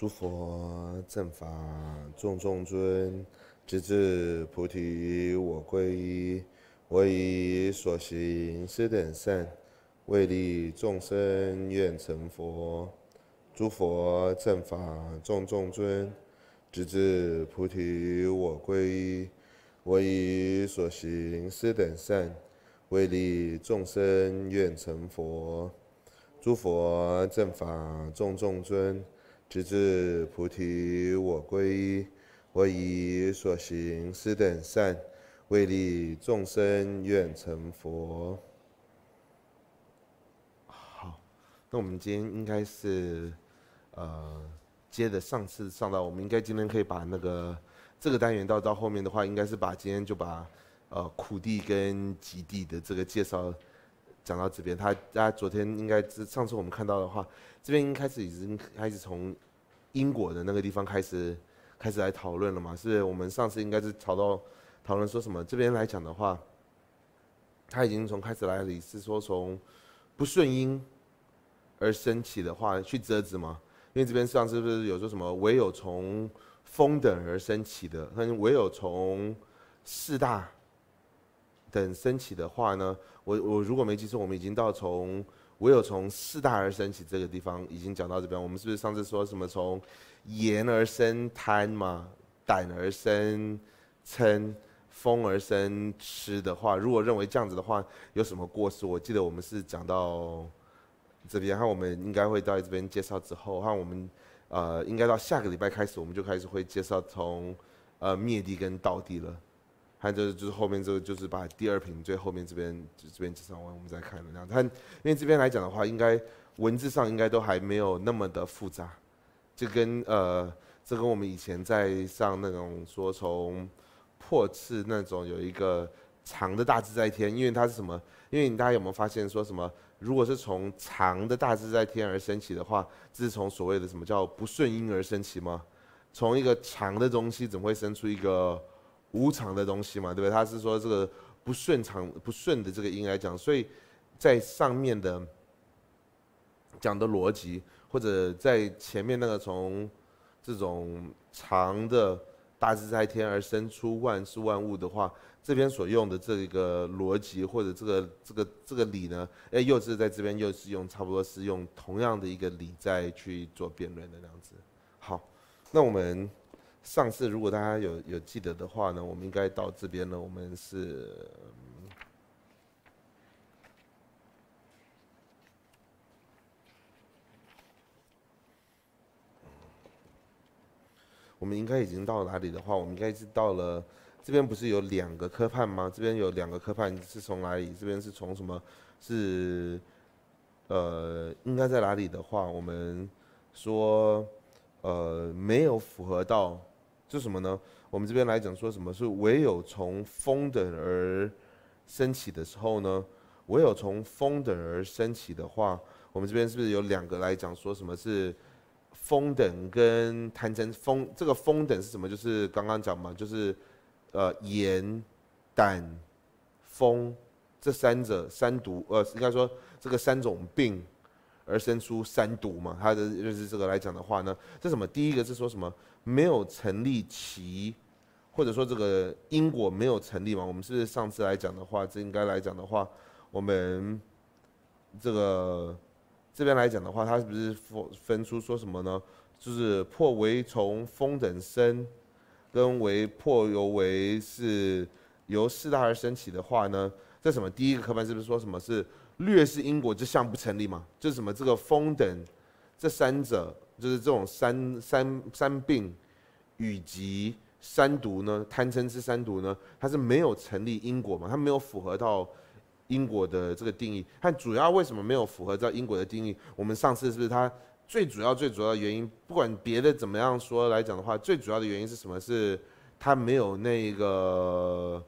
诸佛正法，重重尊，直至菩提，我皈依。我以所行施等善，为利众生愿成佛。诸佛正法，重重尊，直至菩提，我皈依。我以所行施等善，为利众生愿成佛。诸佛正法，重重尊。直至菩提，我归依。我以所行施等善，为利众生，愿成佛。好，那我们今天应该是，呃，接着上次上到，我们应该今天可以把那个这个单元到到后面的话，应该是把今天就把，呃，苦地跟极地的这个介绍。讲到这边，他他昨天应该是上次我们看到的话，这边开始已经开始从英国的那个地方开始开始来讨论了嘛？是我们上次应该是吵到讨论说什么？这边来讲的话，他已经从开始来也是说从不顺因而升起的话去折止嘛？因为这边上次不是有说什么唯有从风等而升起的，跟唯有从四大。等升起的话呢？我我如果没记错，我们已经到从我有从四大而升起这个地方已经讲到这边。我们是不是上次说什么从言而生贪嘛，胆而生嗔，风而生痴的话？如果认为这样子的话，有什么过失？我记得我们是讲到这边，后我们应该会到这边介绍之后，哈，我们呃应该到下个礼拜开始，我们就开始会介绍从呃灭地跟道地了。还是就是后面这个，就是把第二屏最后面这边就这边介绍完，我们再看。这样，它因为这边来讲的话，应该文字上应该都还没有那么的复杂，就跟呃，这跟我们以前在上那种说从破次那种有一个长的大字在天，因为它是什么？因为你大家有没有发现说什么？如果是从长的大字在天而升起的话，这是从所谓的什么叫不顺因而升起吗？从一个长的东西怎么会生出一个？无常的东西嘛，对不对？他是说这个不顺常不顺的这个音来讲，所以在上面的讲的逻辑，或者在前面那个从这种长的大自在天而生出万事万物的话，这边所用的这个逻辑或者这个这个这个理呢，哎，又是在这边又是用差不多是用同样的一个理在去做辩论的那样子。好，那我们。上次如果大家有有记得的话呢，我们应该到这边呢。我们是，我们应该已经到哪里的话，我们应该是到了这边不是有两个科判吗？这边有两个科判是从哪里？这边是从什么？是，呃，应该在哪里的话，我们说，呃，没有符合到。是什么呢？我们这边来讲说什么是唯有从风等而升起的时候呢？唯有从风等而升起的话，我们这边是不是有两个来讲说什么是风等跟贪成风？这个风等是什么？就是刚刚讲嘛，就是呃，炎、胆、风这三者三毒呃，应该说这个三种病。而生出三毒嘛？他的就是这个来讲的话呢，这什么？第一个是说什么没有成立其，或者说这个因果没有成立嘛？我们是上次来讲的话，这应该来讲的话，我们这个这边来讲的话，他是不是分分出说什么呢？就是破为从风等生，跟为破由为是由四大而升起的话呢？这什么？第一个课本是不是说什么？是。略是因果这项不成立嘛？就是什么这个风等，这三者就是这种三三三病，以及三毒呢？贪嗔痴三毒呢？它是没有成立因果嘛？它没有符合到因果的这个定义。它主要为什么没有符合到因果的定义？我们上次是不是它最主要最主要的原因？不管别的怎么样说来讲的话，最主要的原因是什么？是它没有那个。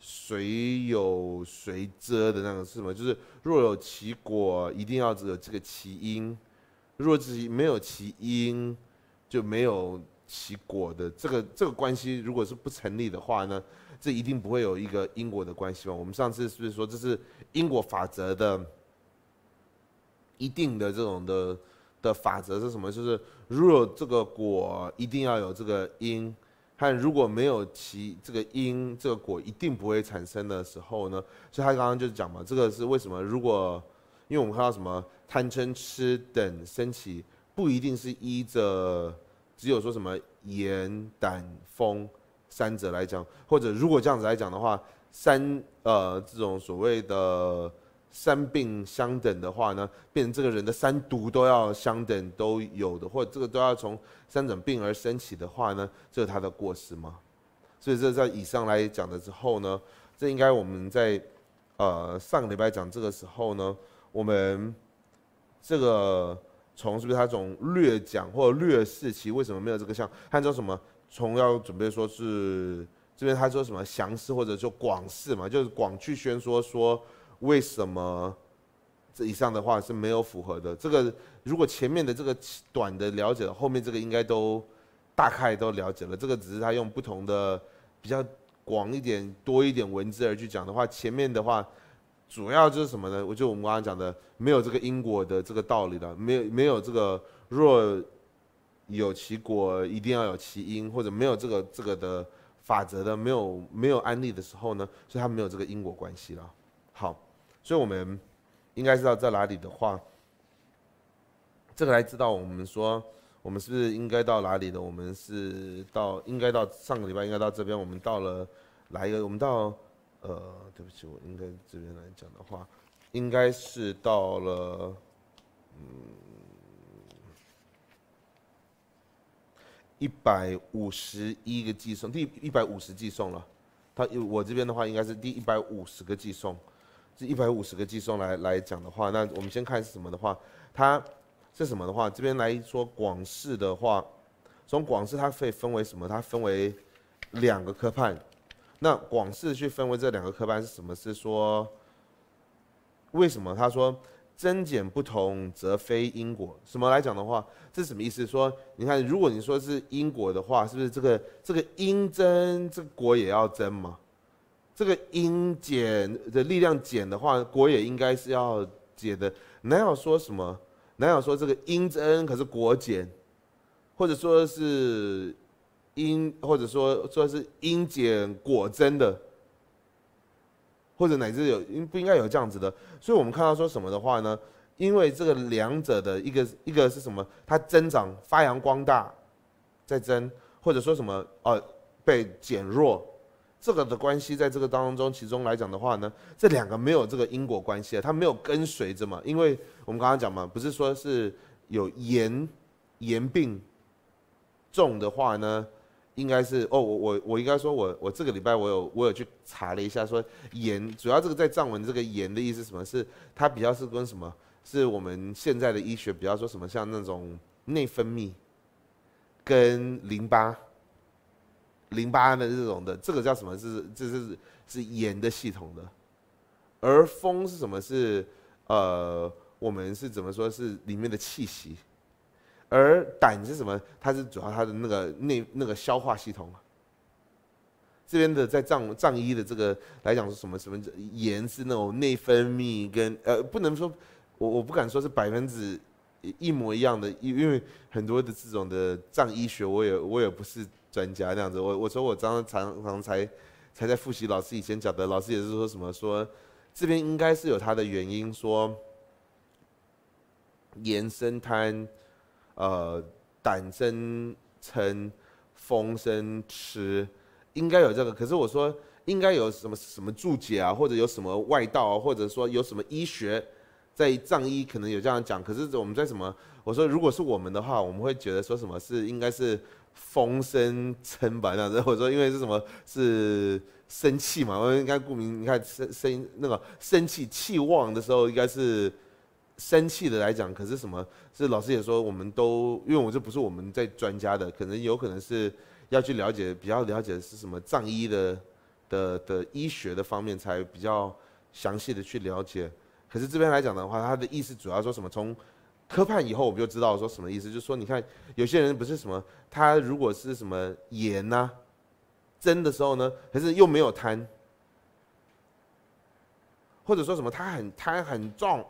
谁有谁遮的那个是什么？就是若有其果，一定要只有这个其因；若只没有其因，就没有其果的这个这个关系。如果是不成立的话呢，这一定不会有一个因果的关系吗？我们上次是不是说这是因果法则的一定的这种的的法则是什么？就是如有这个果，一定要有这个因。他如果没有其这个因，这个果一定不会产生的时候呢？所以他刚刚就是讲嘛，这个是为什么？如果因为我们看到什么贪嗔痴等升起，不一定是依着只有说什么言胆、风三者来讲，或者如果这样子来讲的话，三呃这种所谓的。三病相等的话呢，变成这个人的三毒都要相等，都有的，或这个都要从三种病而升起的话呢，这是他的过失吗？所以这在以上来讲了之后呢，这应该我们在，呃，上个礼拜讲这个时候呢，我们这个从是不是他从略讲或者略视其为什么没有这个项？按照什么从要准备说是这边他说什么详释或者说广释嘛，就是广去宣说说。为什么这以上的话是没有符合的？这个如果前面的这个短的了解，后面这个应该都大概都了解了。这个只是他用不同的比较广一点、多一点文字而去讲的话，前面的话主要就是什么呢？我就我们刚刚讲的，没有这个因果的这个道理的，没有没有这个若有其果，一定要有其因，或者没有这个这个的法则的，没有没有案例的时候呢，所以它没有这个因果关系了。好。所以我们应该知道在哪里的话，这个来知道我们说我们是不是应该到哪里的？我们是到应该到上个礼拜应该到这边，我们到了哪一个？我们到呃，对不起，我应该这边来讲的话，应该是到了嗯一百五十一个寄送，第一百五十寄送了。他我这边的话应该是第一百五十个寄送。一百五十个计算来来讲的话，那我们先看是什么的话，它是什么的话，这边来说广式的话，从广式它可以分为什么？它分为两个科判，那广式去分为这两个科判是什么？是说为什么他说增减不同则非因果？什么来讲的话，这是什么意思？说你看，如果你说是因果的话，是不是这个这个因增，这个果也要增吗？这个因减的力量减的话，果也应该是要减的，哪有说什么，哪有说这个因增可是果减，或者说是因，或者说说是因减果增的，或者乃至有应不应该有这样子的？所以我们看到说什么的话呢？因为这个两者的一个一个是什么？它增长发扬光大，在增，或者说什么哦，被减弱。这个的关系在这个当中，其中来讲的话呢，这两个没有这个因果关系，它没有跟随着嘛。因为我们刚刚讲嘛，不是说是有炎炎病重的话呢，应该是哦，我我我应该说，我我这个礼拜我有我有去查了一下，说炎主要这个在藏文这个炎的意思，什么是它比较是跟什么？是我们现在的医学比较说什么像那种内分泌跟淋巴。淋巴的这种的，这个叫什么？是这是是盐的系统的，而风是什么？是呃，我们是怎么说？是里面的气息，而胆是什么？它是主要它的那个内那个消化系统。这边的在脏脏医的这个来讲是什么？什么盐是那种内分泌跟呃，不能说，我我不敢说是百分之一模一样的，因因为很多的这种的脏医学，我也我也不是。专家那样子，我我说我刚刚常常才，才在复习老师以前讲的，老师也是说什么说，这边应该是有他的原因说，延生贪，呃胆生嗔，风生痴，应该有这个，可是我说应该有什么什么注解啊，或者有什么外道啊，或者说有什么医学，在藏医可能有这样讲，可是我们在什么我说如果是我们的话，我们会觉得说什么是应该是。风声称白浪，我说因为是什么是生气嘛？我应该顾名，你看声声那个生气气旺的时候，应该是生气的来讲，可是什么是老师也说我们都，因为我这不是我们在专家的，可能有可能是要去了解，比较了解是什么藏医的的的医学的方面才比较详细的去了解。可是这边来讲的话，他的意思主要说什么从。科判以后，我们就知道说什么意思，就是说，你看有些人不是什么，他如果是什么盐呐，真的时候呢，可是又没有贪，或者说什么他很贪很重，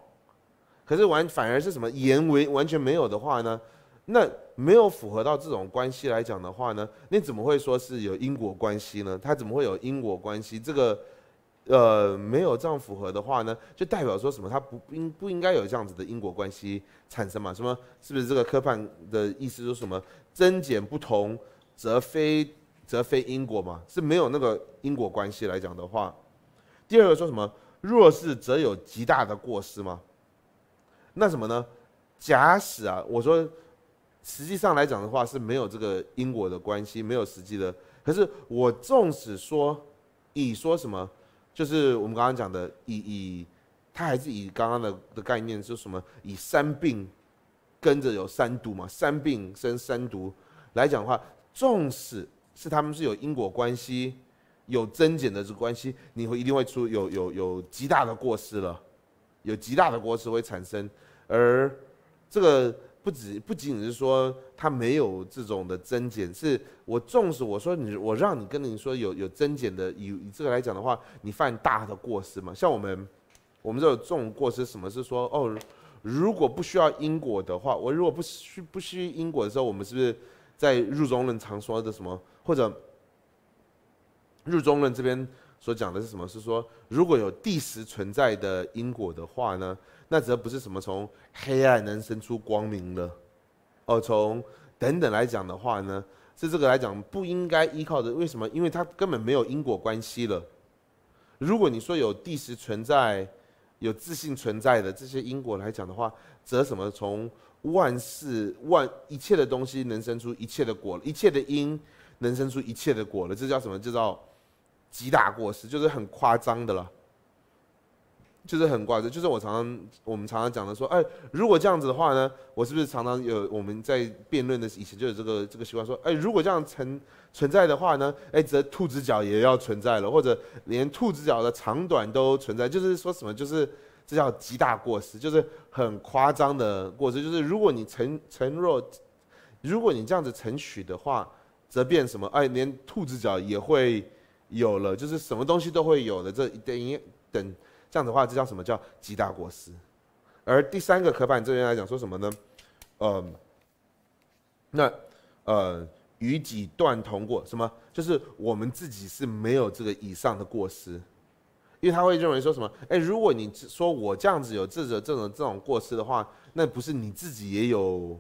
可是完反而是什么盐为完全没有的话呢，那没有符合到这种关系来讲的话呢，你怎么会说是有因果关系呢？他怎么会有因果关系？这个。呃，没有这样符合的话呢，就代表说什么？它不应不应该有这样子的因果关系产生嘛？什么？是不是这个科判的意思？说什么增减不同，则非则非因果嘛？是没有那个因果关系来讲的话。第二个说什么？若是则有极大的过失吗？那什么呢？假使啊，我说实际上来讲的话是没有这个因果的关系，没有实际的。可是我纵使说，乙说什么？就是我们刚刚讲的，以以，他还是以刚刚的的概念，就什么以三病，跟着有三毒嘛，三病生三毒来讲的话，纵使是他们是有因果关系，有增减的这个关系，你会一定会出有有有极大的过失了，有极大的过失会产生，而这个。不止不仅仅是说他没有这种的增减，是我重视。我说你，我让你跟你说有有增减的，以以这个来讲的话，你犯大的过失嘛。像我们，我们这这重过失，什么是说哦？如果不需要因果的话，我如果不需不需因果的时候，我们是不是在入中论常说的什么？或者入中论这边所讲的是什么？是说如果有第十存在的因果的话呢？那则不是什么从黑暗能生出光明了，哦，从等等来讲的话呢，是这个来讲不应该依靠的。为什么？因为它根本没有因果关系了。如果你说有地时存在，有自信存在的这些因果来讲的话，则什么从万事万一切的东西能生出一切的果，一切的因能生出一切的果了，这叫什么？这叫极大过失，就是很夸张的了。就是很怪张，就是我常常我们常常讲的说，哎，如果这样子的话呢，我是不是常常有我们在辩论的以前就有这个这个习惯说，哎，如果这样存存在的话呢，哎，则兔子脚也要存在了，或者连兔子脚的长短都存在，就是说什么就是这叫极大过失，就是很夸张的过失，就是如果你承承若，如果你这样子承许的话，则变什么，哎，连兔子脚也会有了，就是什么东西都会有的，这等于等。这样的话，这叫什么叫极大过失？而第三个可反这边来讲，说什么呢？呃，那呃，与己断同过什么？就是我们自己是没有这个以上的过失，因为他会认为说什么？哎，如果你说我这样子有这种这种这种过失的话，那不是你自己也有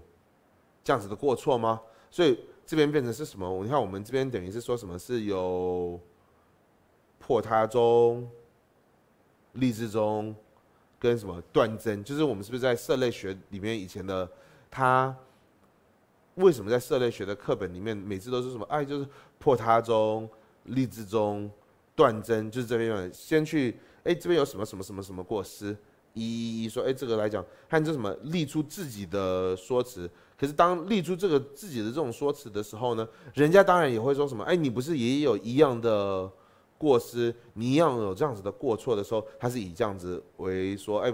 这样子的过错吗？所以这边变成是什么？你看我们这边等于是说什么？是有破他中。立志中，跟什么断真？就是我们是不是在社类学里面以前的？他为什么在社类学的课本里面每次都是什么？哎，就是破他中、立志中、断真，就是这边先去哎，这边有什么什么什么什么过失？一一一说哎，这个来讲，看这什么立出自己的说辞。可是当立出这个自己的这种说辞的时候呢，人家当然也会说什么？哎，你不是也有一样的？过失，你要有这样子的过错的时候，他是以这样子为说，哎，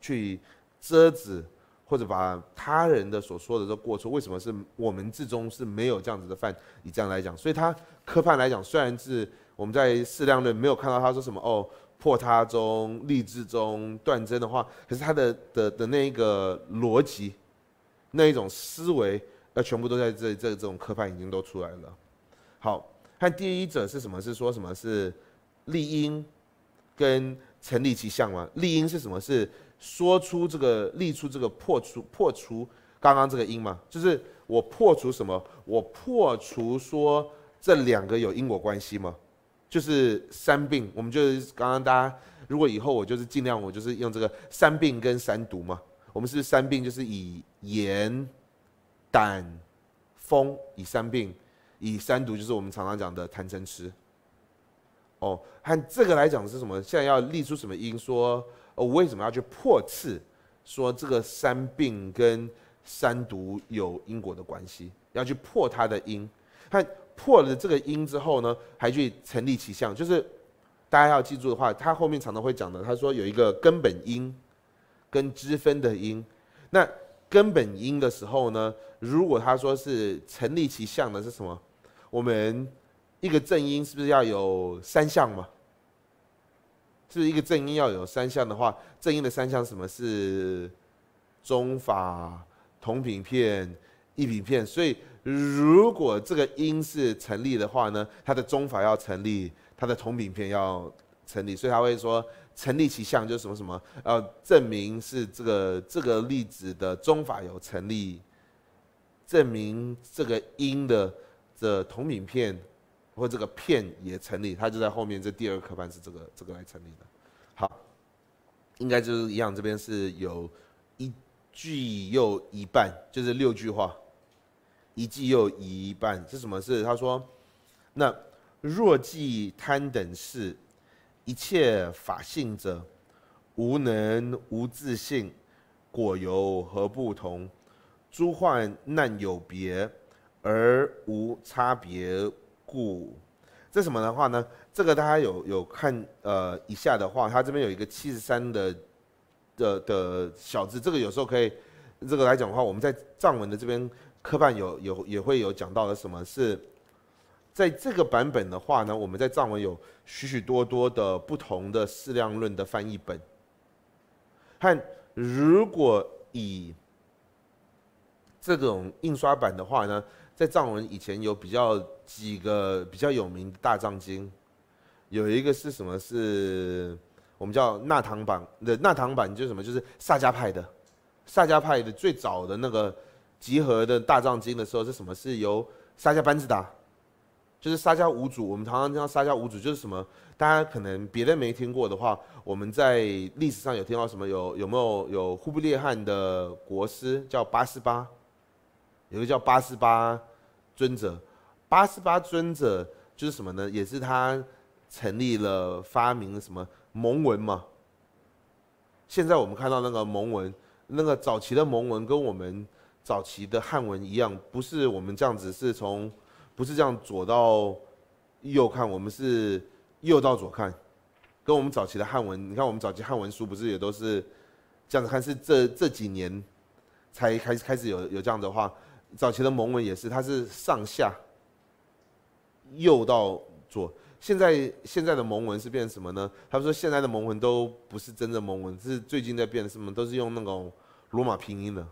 去遮止或者把他人的所说的这个过错，为什么是我们之中是没有这样子的犯？以这样来讲，所以他科判来讲，虽然是我们在适量论没有看到他说什么哦破他中立志中断真的话，可是他的的的那一个逻辑、那一种思维，那全部都在这这这种科判已经都出来了。好。看第一者是什么？是说什么？是立因跟成立其相吗？立因是什么？是说出这个立出这个破除破除刚刚这个因吗？就是我破除什么？我破除说这两个有因果关系吗？就是三病，我们就刚刚大家如果以后我就是尽量我就是用这个三病跟三毒嘛。我们是三病，就是以言胆、风，以三病。以三毒就是我们常常讲的贪嗔痴。哦，看这个来讲是什么？现在要立出什么因？说，我为什么要去破斥说这个三病跟三毒有因果的关系，要去破它的因。看破了这个因之后呢，还去成立其相。就是大家要记住的话，他后面常常会讲的，他说有一个根本因跟支分的因。那根本因的时候呢，如果他说是成立其相的是什么？我们一个正音是不是要有三项嘛？是不是一个正音要有三项的话，正音的三项什么是中法同品片异品片？所以如果这个音是成立的话呢，它的中法要成立，它的同品片要成立，所以他会说成立其项就是什么什么，呃，证明是这个这个例子的中法有成立，证明这个音的。这同品片，或这个片也成立，它就在后面。这第二课班是这个这个来成立的，好，应该就是一样。这边是有一句又一半，就是六句话，一句又一半。是什么事？他说，那若计贪等事，一切法性者，无能无自性，果有何不同？诸患难有别。而无差别故，这什么的话呢？这个大家有有看呃一下的话，它这边有一个七十三的的的小字，这个有时候可以这个来讲的话，我们在藏文的这边科办有有也会有讲到的，什么是在这个版本的话呢？我们在藏文有许许多多的不同的适量论的翻译本，看如果以这种印刷版的话呢？在藏文以前有比较几个比较有名的大藏经，有一个是什么？是，我们叫纳唐版的纳唐版就是什么？就是萨迦派的，萨迦派的最早的那个集合的大藏经的时候是什么？是由萨迦班智达，就是萨迦五祖。我们常常到萨迦五祖就是什么？大家可能别的没听过的话，我们在历史上有听到什么？有有没有有忽必烈汗的国师叫八思巴，有个叫八思巴。尊者，八十八尊者就是什么呢？也是他成立了发明了什么蒙文嘛？现在我们看到那个蒙文，那个早期的蒙文跟我们早期的汉文一样，不是我们这样子，是从不是这样左到右看，我们是右到左看，跟我们早期的汉文，你看我们早期汉文书不是也都是这样子看？是这这几年才开始开始有有这样的话。早期的蒙文也是，它是上下右到左。现在现在的蒙文是变什么呢？他们说现在的蒙文都不是真正蒙文，是最近在变什么？都是用那种罗马拼音的，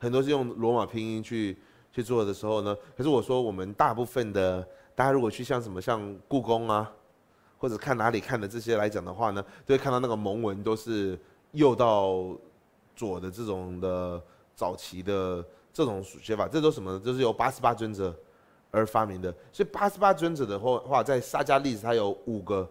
很多是用罗马拼音去去做的时候呢。可是我说，我们大部分的大家如果去像什么像故宫啊，或者看哪里看的这些来讲的话呢，都会看到那个蒙文都是右到左的这种的。早期的这种书写法，这都什么？就是由八十八尊者而发明的。所以八十八尊者的话在萨迦历史，它有五个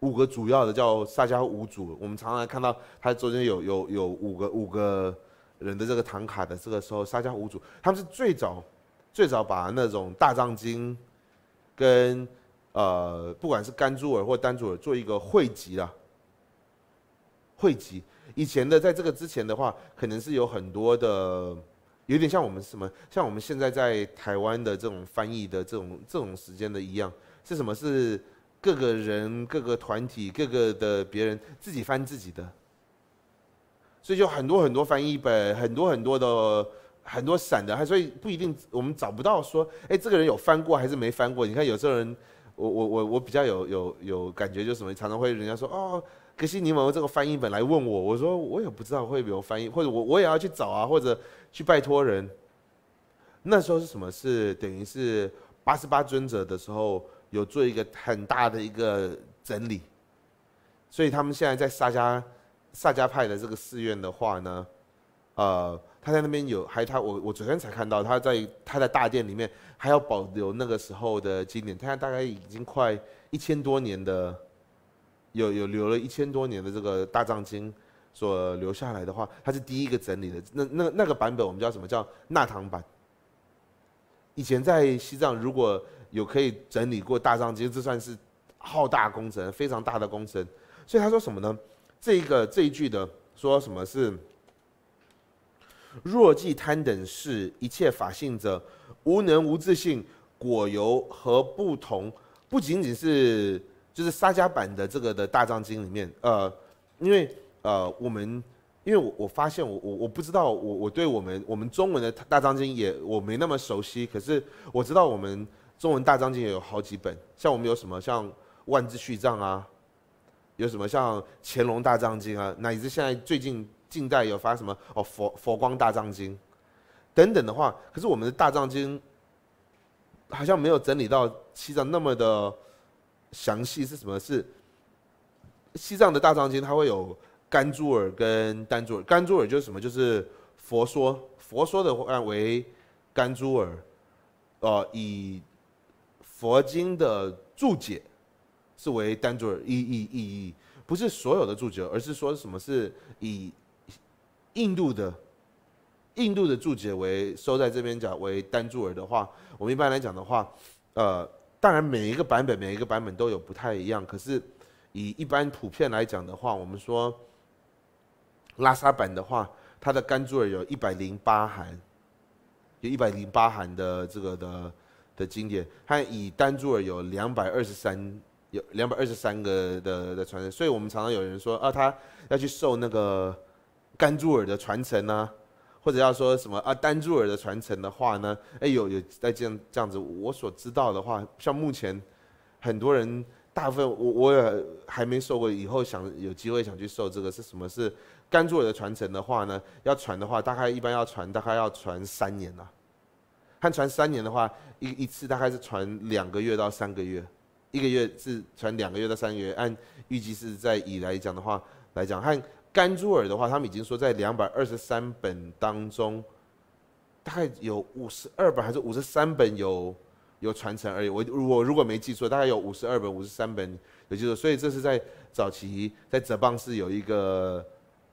五个主要的叫萨迦五祖。我们常常看到它中间有有有五个五个人的这个唐卡的这个时候，萨迦五祖他们是最早最早把那种大藏经跟呃不管是甘珠尔或丹珠尔做一个汇集了，汇集。以前的，在这个之前的话，可能是有很多的，有点像我们什么，像我们现在在台湾的这种翻译的这种这种时间的一样，是什么？是各个人、各个团体、各个的别人自己翻自己的，所以就很多很多翻译本，很多很多的很多散的，所以不一定我们找不到说，哎，这个人有翻过还是没翻过？你看有些人，我我我我比较有有有感觉，就什么常常会人家说哦。可惜你有没有这个翻译本来问我，我说我也不知道会有翻译，或者我我也要去找啊，或者去拜托人。那时候是什么？是等于是八十八尊者的时候，有做一个很大的一个整理。所以他们现在在萨迦萨迦派的这个寺院的话呢，呃，他在那边有还他我我昨天才看到他在他在大殿里面还要保留那个时候的经典，他大概已经快一千多年的。有有留了一千多年的这个大藏经所留下来的话，他是第一个整理的。那那那个版本我们叫什么叫纳唐版。以前在西藏如果有可以整理过大藏经，这算是浩大工程，非常大的工程。所以他说什么呢？这个这一句的说什么是若即贪等是一切法性者，无能无自性，果由何不同？不仅仅是。就是沙迦版的这个的大藏经里面，呃，因为呃，我们因为我我发现我我我不知道我我对我们我们中文的大藏经也我没那么熟悉，可是我知道我们中文大藏经也有好几本，像我们有什么像万字序藏啊，有什么像乾隆大藏经啊，乃至现在最近近代有发什么哦佛佛光大藏经等等的话，可是我们的大藏经好像没有整理到西藏那么的。详细是什么？是西藏的大藏经，它会有甘珠尔跟丹珠尔。甘珠尔就是什么？就是佛说佛说的话为甘珠尔，哦，以佛经的注解是为丹珠尔。以意义，不是所有的注解，而是说什么是以印度的印度的注解为收在这边讲为丹珠尔的话，我们一般来讲的话，呃。当然，每一个版本，每一个版本都有不太一样。可是，以一般普遍来讲的话，我们说拉萨版的话，它的甘珠尔有一百零八函，有一百零八函的这个的的经典，它以丹珠尔有两百二十三，有两百二十三个的的传承。所以我们常常有人说啊，他要去受那个甘珠尔的传承啊。或者要说什么啊？丹朱尔的传承的话呢？哎，有有在这样这样子。我所知道的话，像目前，很多人大部分，我我也还没受过。以后想有机会想去受这个是什么？是甘朱尔的传承的话呢？要传的话，大概一般要传大概要传三年呐。看传三年的话，一一次大概是传两个月到三个月，一个月是传两个月到三个月。按预计是在乙来讲的话来讲和。甘珠尔的话，他们已经说在两百二十三本当中，大概有五十二本还是五十三本有有传承而已。我我如果没记错，大概有五十二本、五十三本，有记是所以这是在早期在哲蚌寺有一个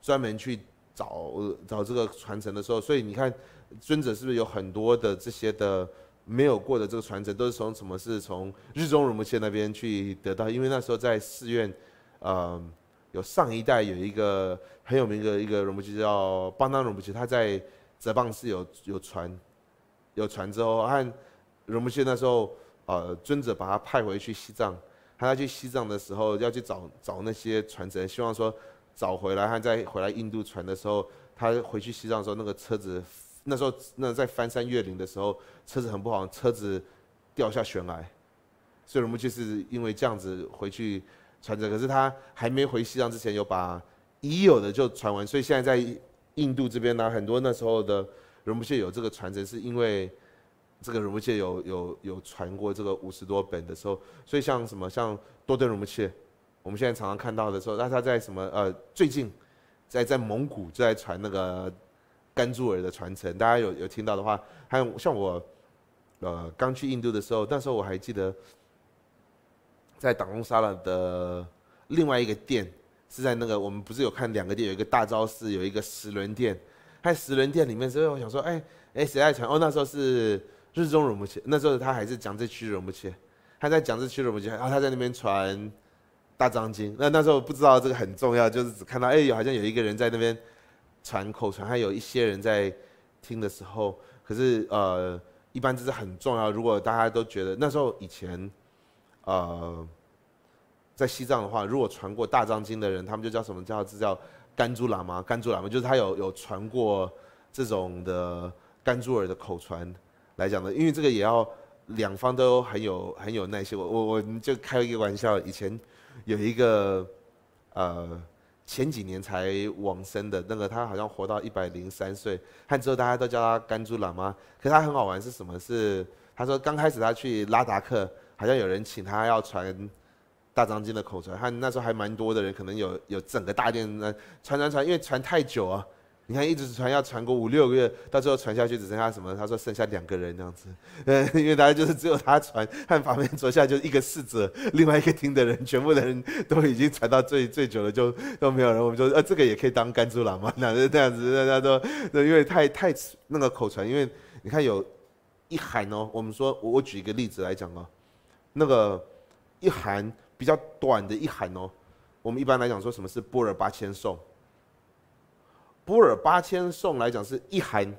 专门去找找这个传承的时候。所以你看，尊者是不是有很多的这些的没有过的这个传承，都是从什么是从日中如木切那边去得到？因为那时候在寺院，嗯。有上一代有一个很有名的一个隆布奇叫邦当荣布奇，他在泽邦寺有有传有传之后，他荣布奇那时候呃尊者把他派回去西藏，他要去西藏的时候要去找找那些传承，希望说找回来，他再回来印度传的时候，他回去西藏的时候那个车子那时候那在翻山越岭的时候车子很不好，车子掉下悬崖，所以隆布奇是因为这样子回去。传承，可是他还没回西藏之前，有把已有的就传完，所以现在在印度这边呢，很多那时候的绒布切有这个传承，是因为这个绒布切有有有传过这个五十多本的时候，所以像什么像多顿绒布切，我们现在常常看到的时候，那他在什么呃最近在在蒙古就在传那个甘珠尔的传承，大家有有听到的话，还有像我呃刚去印度的时候，那时候我还记得。在挡风沙拉的另外一个店，是在那个我们不是有看两个店，有一个大昭寺，有一个石轮店。在石轮店里面，所以我想说，哎哎，谁在传？哦，那时候是日中融不切，那时候他还是讲这区融不切，他在讲这区融不切。然后他在那边传大藏经，那那时候不知道这个很重要，就是只看到哎，好像有一个人在那边传口传，还有一些人在听的时候。可是呃，一般这是很重要，如果大家都觉得那时候以前。呃，在西藏的话，如果传过大藏经的人，他们就叫什么？叫这叫甘珠喇嘛，甘珠喇嘛就是他有有传过这种的甘珠尔的口传来讲的。因为这个也要两方都很有很有耐心。我我我就开一个玩笑，以前有一个呃前几年才往生的那个，他好像活到一百零三岁，汉后大家都叫他甘珠喇嘛。可是他很好玩，是什么？是他说刚开始他去拉达克。好像有人请他要传大张经的口传，他那时候还蛮多的人，可能有有整个大殿传传传，因为传太久啊，你看一直传要传过五六个月，到最后传下去只剩下什么？他说剩下两个人这样子，嗯，因为大家就是只有他传，和法门坐下就一个侍者，另外一个厅的人，全部的人都已经传到最最久了，就都没有人。我们说呃这个也可以当甘珠喇嘛，那是这样子，他说因为太太那个口传，因为你看有一喊哦，我们说我举一个例子来讲哦。那个一函比较短的一函哦，我们一般来讲说什么是波尔八千颂。波尔八千颂来讲是一函，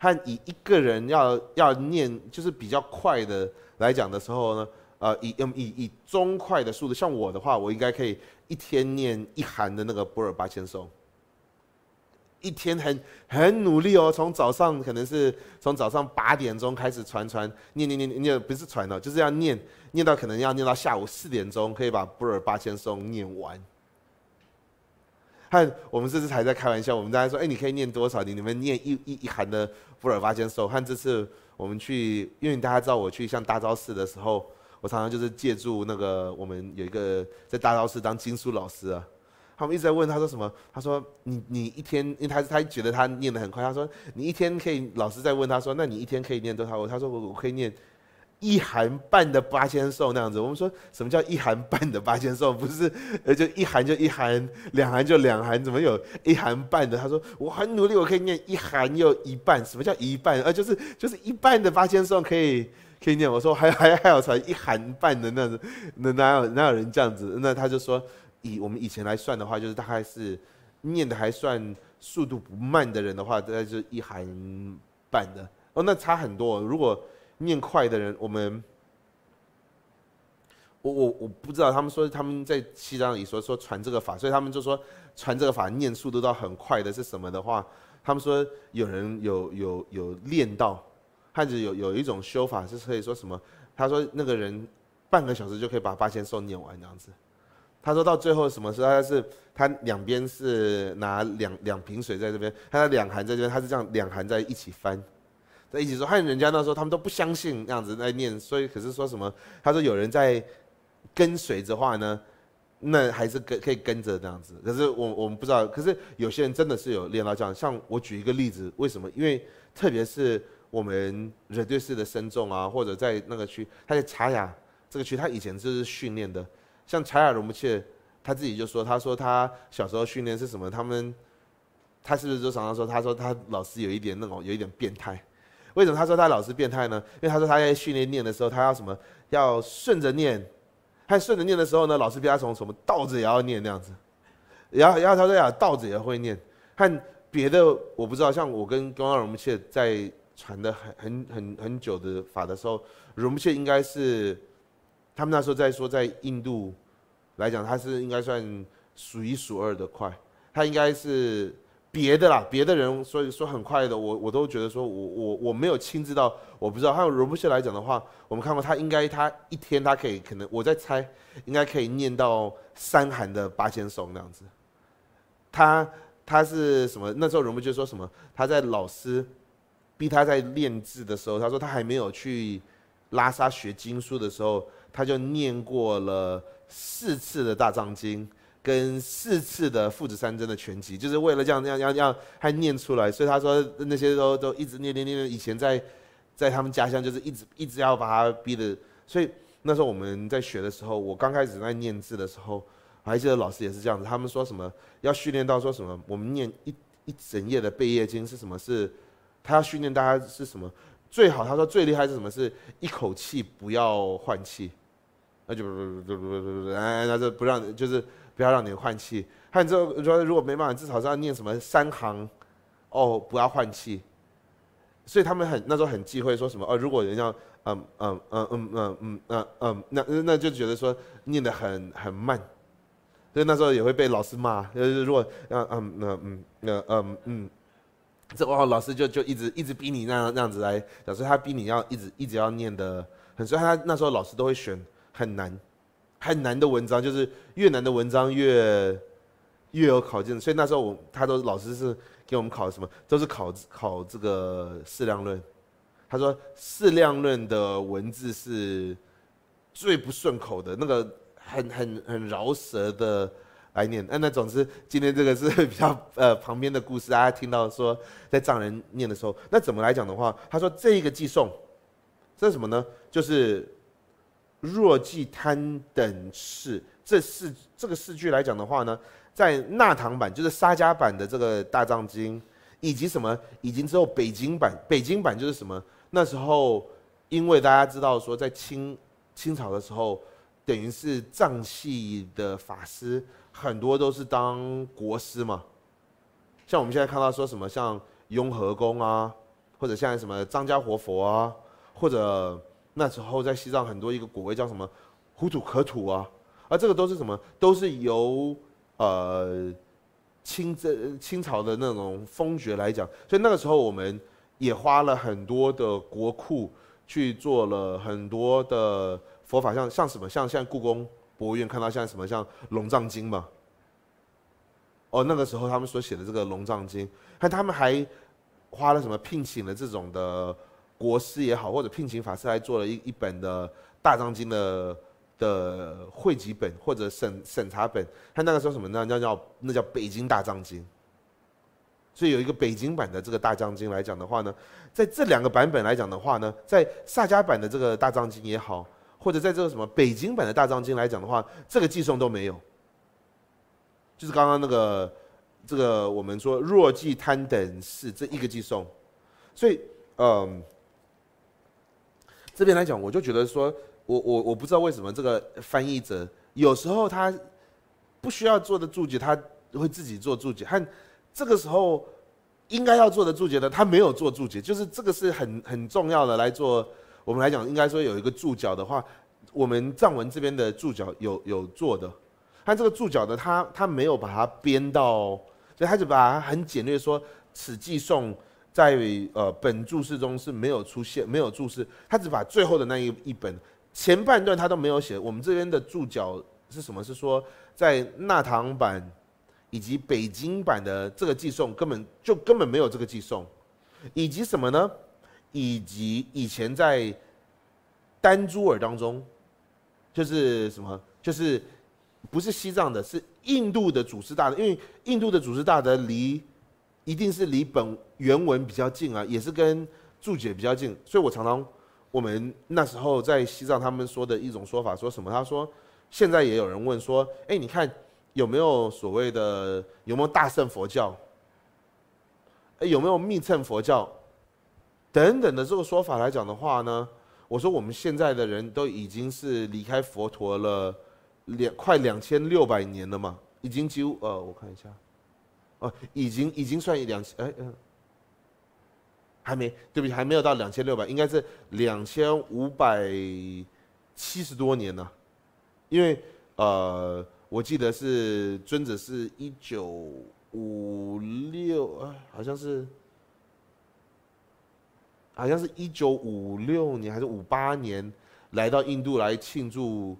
和以一个人要要念就是比较快的来讲的时候呢，呃，以嗯以以中快的速度，像我的话，我应该可以一天念一函的那个波尔八千颂。一天很很努力哦，从早上可能是从早上八点钟开始传传念念念念，不是传哦，就是要念念到可能要念到下午四点钟，可以把《布尔八千颂》念完。嗨，我们这次还在开玩笑，我们大家说，哎，你可以念多少？你你们念一一一行的《布尔八千颂》。嗨，这次我们去，因为大家知道我去像大昭寺的时候，我常常就是借助那个我们有一个在大昭寺当经书老师啊。他们一直在问他说什么？他说：“你你一天，因为他他觉得他念的很快。他说你一天可以，老师在问他说，那你一天可以念多少？我他说我我可以念一函半的八千颂那样子。我们说什么叫一函半的八千颂？不是呃，就一函就一函，两函就两函，怎么有一函半的？他说我很努力，我可以念一函又一半。什么叫一半？呃，就是就是一半的八千颂可以可以念。我说还还还有才一函半的那样子？那哪有哪有人这样子？那他就说。”以我们以前来算的话，就是大概是念的还算速度不慢的人的话，大概就一函半的。哦，那差很多。如果念快的人，我们我我我不知道，他们说他们在西藏里说说传这个法，所以他们就说传这个法念速度到很快的是什么的话，他们说有人有有有练到，甚至有有一种修法是可以说什么？他说那个人半个小时就可以把八千颂念完这样子。他说到最后什么时候？他是他两边是拿两两瓶水在这边，他的两函在这边，他是这样两函在一起翻，在一起说。有人家那时候他们都不相信那样子在念，所以可是说什么？他说有人在跟随着话呢，那还是跟可以跟着这样子。可是我我们不知道，可是有些人真的是有练到这样。像我举一个例子，为什么？因为特别是我们人对事的深重啊，或者在那个区，他在查雅这个区，他以前就是训练的。像柴尔鲁姆切，他自己就说：“他说他小时候训练是什么？他们，他是不是就常常说？他说他老师有一点那种，有一点变态。为什么他说他老师变态呢？因为他说他在训练念的时候，他要什么？要顺着念。他顺着念的时候呢，老师逼他从什么倒着也要念那样子。然后，然后他说呀，倒着也会念。看别的我不知道，像我跟刚刚鲁姆切在传的很很很很久的法的时候，鲁姆切应该是。”他们那时候在说，在印度来讲，他是应该算数一数二的快。他应该是别的啦，别的人，所以说很快的。我我都觉得说我我我没有亲自到，我不知道。还有罗布谢来讲的话，我们看过他应该他一天他可以可能我在猜，应该可以念到三寒的八千颂那样子。他他是什么？那时候人们就说什么？他在老师逼他在练字的时候，他说他还没有去拉萨学经书的时候。他就念过了四次的大藏经，跟四次的《父子三针》的全集，就是为了这样、这样、要、要，还念出来。所以他说那些都都一直念念念。以前在在他们家乡，就是一直一直要把他逼的。所以那时候我们在学的时候，我刚开始在念字的时候，还记得老师也是这样子。他们说什么要训练到说什么？我们念一一整夜的贝叶经是什么？是他要训练大家是什么？最好他说最厉害是什么？是一口气不要换气。那就不不不不不哎，那就不让，就是不要让你换气。还有之后说如果没办法，至少是要念什么三行，哦，不要换气。所以他们很那时候很忌讳说什么哦，如果人家嗯嗯嗯嗯嗯嗯嗯嗯那那就觉得说念的很很慢，所以那时候也会被老师骂。就是如果嗯嗯嗯嗯嗯嗯，这哇老师就就一直一直逼你那样那样子来，老师他逼你要一直一直要念的很所以他那时候老师都会选。很难，很难的文章就是越难的文章越越有考劲。所以那时候我他都老师是给我们考什么，都是考考这个适量论。他说适量论的文字是最不顺口的，那个很很很饶舌的来念。那那总之，今天这个是比较 呃旁边的故事，大家听到说在藏人念的时候，那怎么来讲的话，他说这个寄送，这是什么呢？就是。若即贪等式，这四这个四句来讲的话呢，在纳唐版就是沙迦版的这个大藏经，以及什么，以及之后北京版，北京版就是什么？那时候，因为大家知道说，在清清朝的时候，等于是藏系的法师很多都是当国师嘛，像我们现在看到说什么，像雍和宫啊，或者像什么张家活佛啊，或者。那时候在西藏很多一个国威叫什么，胡土可土啊，而这个都是什么，都是由呃清这清朝的那种封爵来讲，所以那个时候我们也花了很多的国库去做了很多的佛法，像像什么像现在故宫博物院看到像什么像龙藏经嘛，哦那个时候他们所写的这个龙藏经，那他们还花了什么聘请了这种的。国师也好，或者聘请法师来做了一一本的大藏经的的汇集本或者审审查本，他那个时候什么呢？那叫那叫北京大藏经，所以有一个北京版的这个大藏经来讲的话呢，在这两个版本来讲的话呢，在萨迦版的这个大藏经也好，或者在这个什么北京版的大藏经来讲的话，这个寄送都没有，就是刚刚那个这个我们说若即贪等是这一个寄送，所以嗯。这边来讲，我就觉得说，我我我不知道为什么这个翻译者有时候他不需要做的注解，他会自己做注解。但这个时候应该要做的注解的，他没有做注解，就是这个是很很重要的。来做我们来讲，应该说有一个注脚的话，我们藏文这边的注脚有有做的，但这个注脚的他他没有把它编到，所以他就把它很简略说此寄送。在呃本注释中是没有出现，没有注释，他只把最后的那一一本前半段他都没有写。我们这边的注脚是什么？是说在纳唐版以及北京版的这个寄送根本就根本没有这个寄送，以及什么呢？以及以前在丹珠尔当中，就是什么？就是不是西藏的，是印度的祖师大德，因为印度的祖师大德离。一定是离本原文比较近啊，也是跟注解比较近，所以我常常，我们那时候在西藏，他们说的一种说法，说什么？他说，现在也有人问说，哎，你看有没有所谓的有没有大乘佛教？哎，有没有密乘佛教？等等的这个说法来讲的话呢，我说我们现在的人都已经是离开佛陀了两快两千六百年了嘛，已经几乎呃，我看一下。哦，已经已经算两千哎嗯，还没对不起，还没有到两千六百，应该是两千五百七十多年呢，因为呃，我记得是尊者是一九五六啊，好像是，好像是一九五六年还是五八年来到印度来庆祝。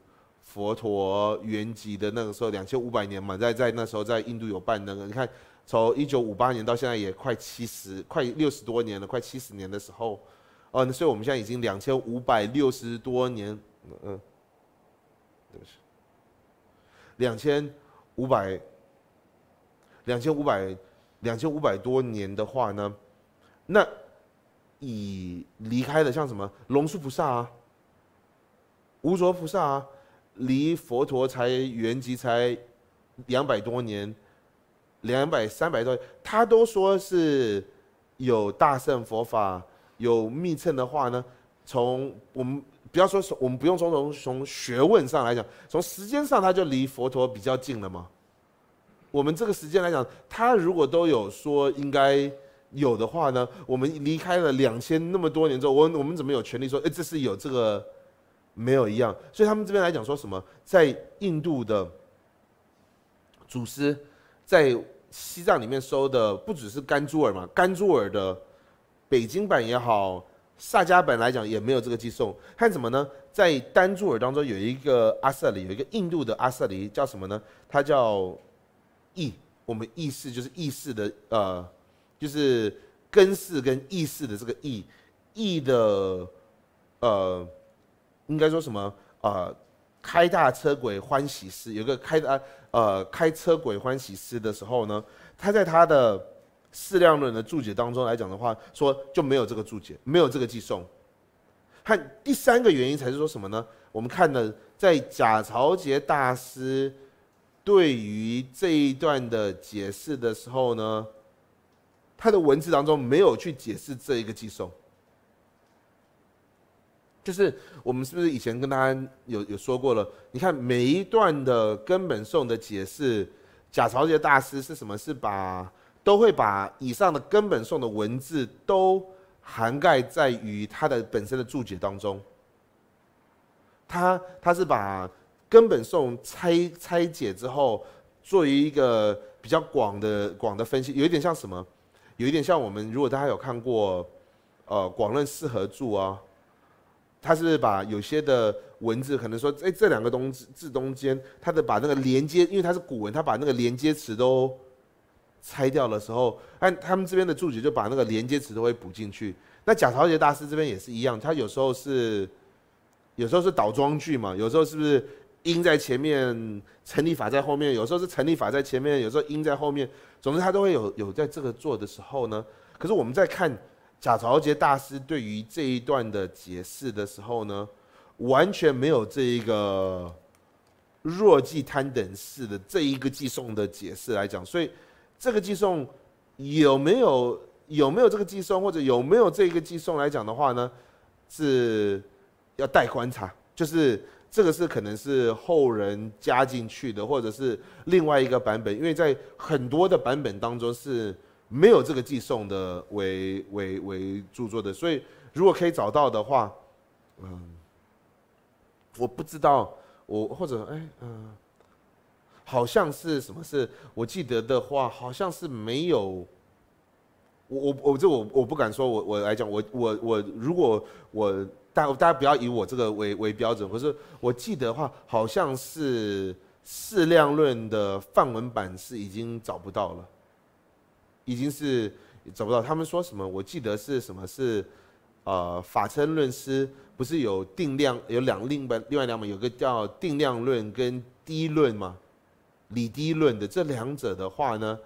佛陀圆寂的那个时候，两千五百年嘛，在在那时候在印度有办那个。你看，从一九五八年到现在也快七十，快六十多年了，快七十年的时候，哦，那所以我们现在已经两千五百六十多年，嗯，对不起，两千五百，两千五百，两千五百多年的话呢，那已离开的像什么龙树菩萨啊，无着菩萨啊。离佛陀才原籍才两百多年，两百三百多，他都说是有大圣佛法有密乘的话呢？从我们不要说，我们不用从从从学问上来讲，从时间上他就离佛陀比较近了吗？我们这个时间来讲，他如果都有说应该有的话呢，我们离开了两千那么多年之后，我我们怎么有权利说，哎，这是有这个？没有一样，所以他们这边来讲说什么？在印度的祖师，在西藏里面收的不只是甘珠尔嘛？甘珠尔的北京版也好，萨迦版来讲也没有这个寄送。看什么呢？在丹珠尔当中有一个阿瑟里，有一个印度的阿瑟里叫什么呢？它叫意。我们意士就是意士的呃，就是根式跟意士的这个意，意的呃。应该说什么呃，开大车轨欢喜事。有个开大呃开车轨欢喜事的时候呢，他在他的适量论的注解当中来讲的话，说就没有这个注解，没有这个寄送。还第三个原因才是说什么呢？我们看的在贾朝杰大师对于这一段的解释的时候呢，他的文字当中没有去解释这一个寄送。就是我们是不是以前跟大家有有说过了？你看每一段的根本颂的解释，贾朝杰大师是什么？是把都会把以上的根本颂的文字都涵盖在于他的本身的注解当中。他他是把根本颂拆拆解之后，作为一个比较广的广的分析，有一点像什么？有一点像我们如果大家有看过，呃，《广论四合注》啊。他是把有些的文字可能说，哎，这两个东字中间，他的把那个连接，因为他是古文，他把那个连接词都拆掉的时候，按他们这边的注解就把那个连接词都会补进去。那贾朝杰大师这边也是一样，他有时候是有时候是倒装句嘛，有时候是不是音在前面，成立法在后面，有时候是成立法在前面，有时候音在后面，总之他都会有有在这个做的时候呢。可是我们在看。贾朝杰大师对于这一段的解释的时候呢，完全没有这一个弱记贪等式的这一个寄送的解释来讲，所以这个寄送有没有有没有这个寄送，或者有没有这个寄送来讲的话呢，是要待观察，就是这个是可能是后人加进去的，或者是另外一个版本，因为在很多的版本当中是。没有这个寄送的，为为为著作的，所以如果可以找到的话，嗯，我不知道，我或者哎嗯，好像是什么是我记得的话，好像是没有，我我我这我我不敢说我我来讲，我我我如果我大大家不要以我这个为为标准，可是我记得的话，好像是《适量论》的范文版是已经找不到了。已经是找不到，他们说什么？我记得是什么是，呃，法称论师不是有定量有两另外另外两本，有个叫定量论跟低论嘛，理低论的这两者的话呢，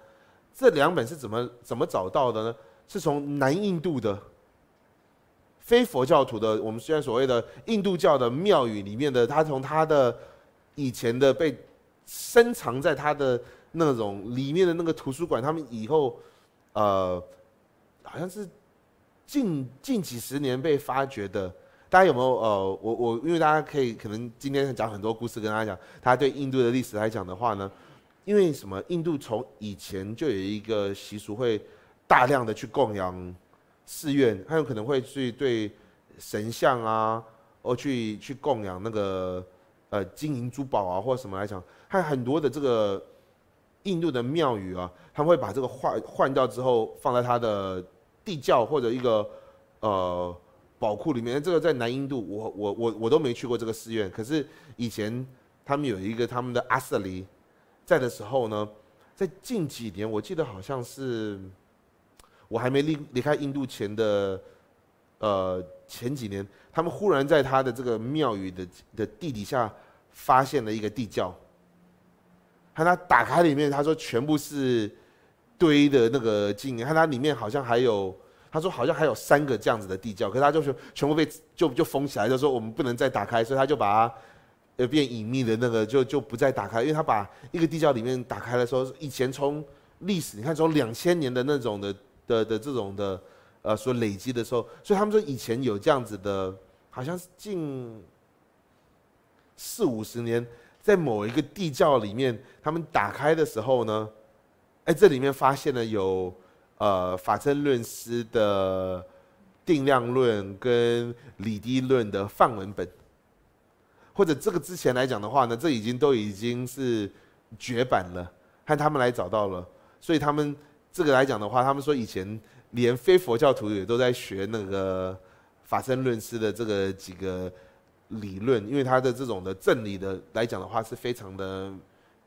这两本是怎么怎么找到的呢？是从南印度的非佛教徒的，我们现在所谓的印度教的庙宇里面的，他从他的以前的被深藏在他的那种里面的那个图书馆，他们以后。呃，好像是近近几十年被发掘的，大家有没有？呃，我我因为大家可以可能今天讲很多故事跟大家讲，他对印度的历史来讲的话呢，因为什么？印度从以前就有一个习俗会大量的去供养寺院，还有可能会去对神像啊，或去去供养那个呃金银珠宝啊或什么来讲，有很多的这个。印度的庙宇啊，他们会把这个换换掉之后，放在他的地窖或者一个呃宝库里面。这个在南印度，我我我我都没去过这个寺院。可是以前他们有一个他们的阿瑟里在的时候呢，在近几年，我记得好像是我还没离离开印度前的呃前几年，他们忽然在他的这个庙宇的的地底下发现了一个地窖。看他打开里面，他说全部是堆的那个金银。看他里面好像还有，他说好像还有三个这样子的地窖，可他就说全部被就就封起来，就说我们不能再打开，所以他就把它呃变隐秘的那个就就不再打开，因为他把一个地窖里面打开的时候，以前从历史你看从两千年的那种的的的这种的呃所累积的时候，所以他们说以前有这样子的，好像是近四五十年。在某一个地窖里面，他们打开的时候呢，哎，这里面发现了有呃法身论师的定量论跟理地论的范文本，或者这个之前来讲的话呢，这已经都已经是绝版了，和他们来找到了，所以他们这个来讲的话，他们说以前连非佛教徒也都在学那个法身论师的这个几个。理论，因为他的这种的正理的来讲的话，是非常的，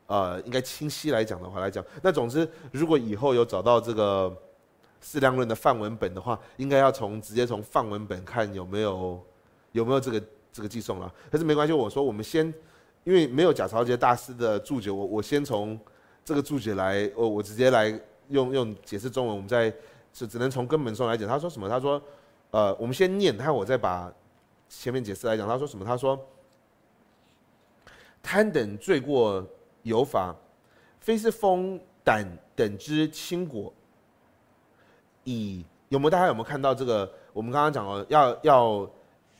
呃，应该清晰来讲的话来讲。那总之，如果以后有找到这个适量论的范文本的话，应该要从直接从范文本看有没有有没有这个这个寄送了。可是没关系，我说我们先，因为没有贾朝杰大师的注解，我我先从这个注解来，我我直接来用用解释中文，我们再是只能从根本上来讲。他说什么？他说，呃，我们先念，他我再把。前面解释来讲，他说什么？他说：“贪等罪过有法，非是风胆等之轻果。”以有没有大家有没有看到这个？我们刚刚讲了，要要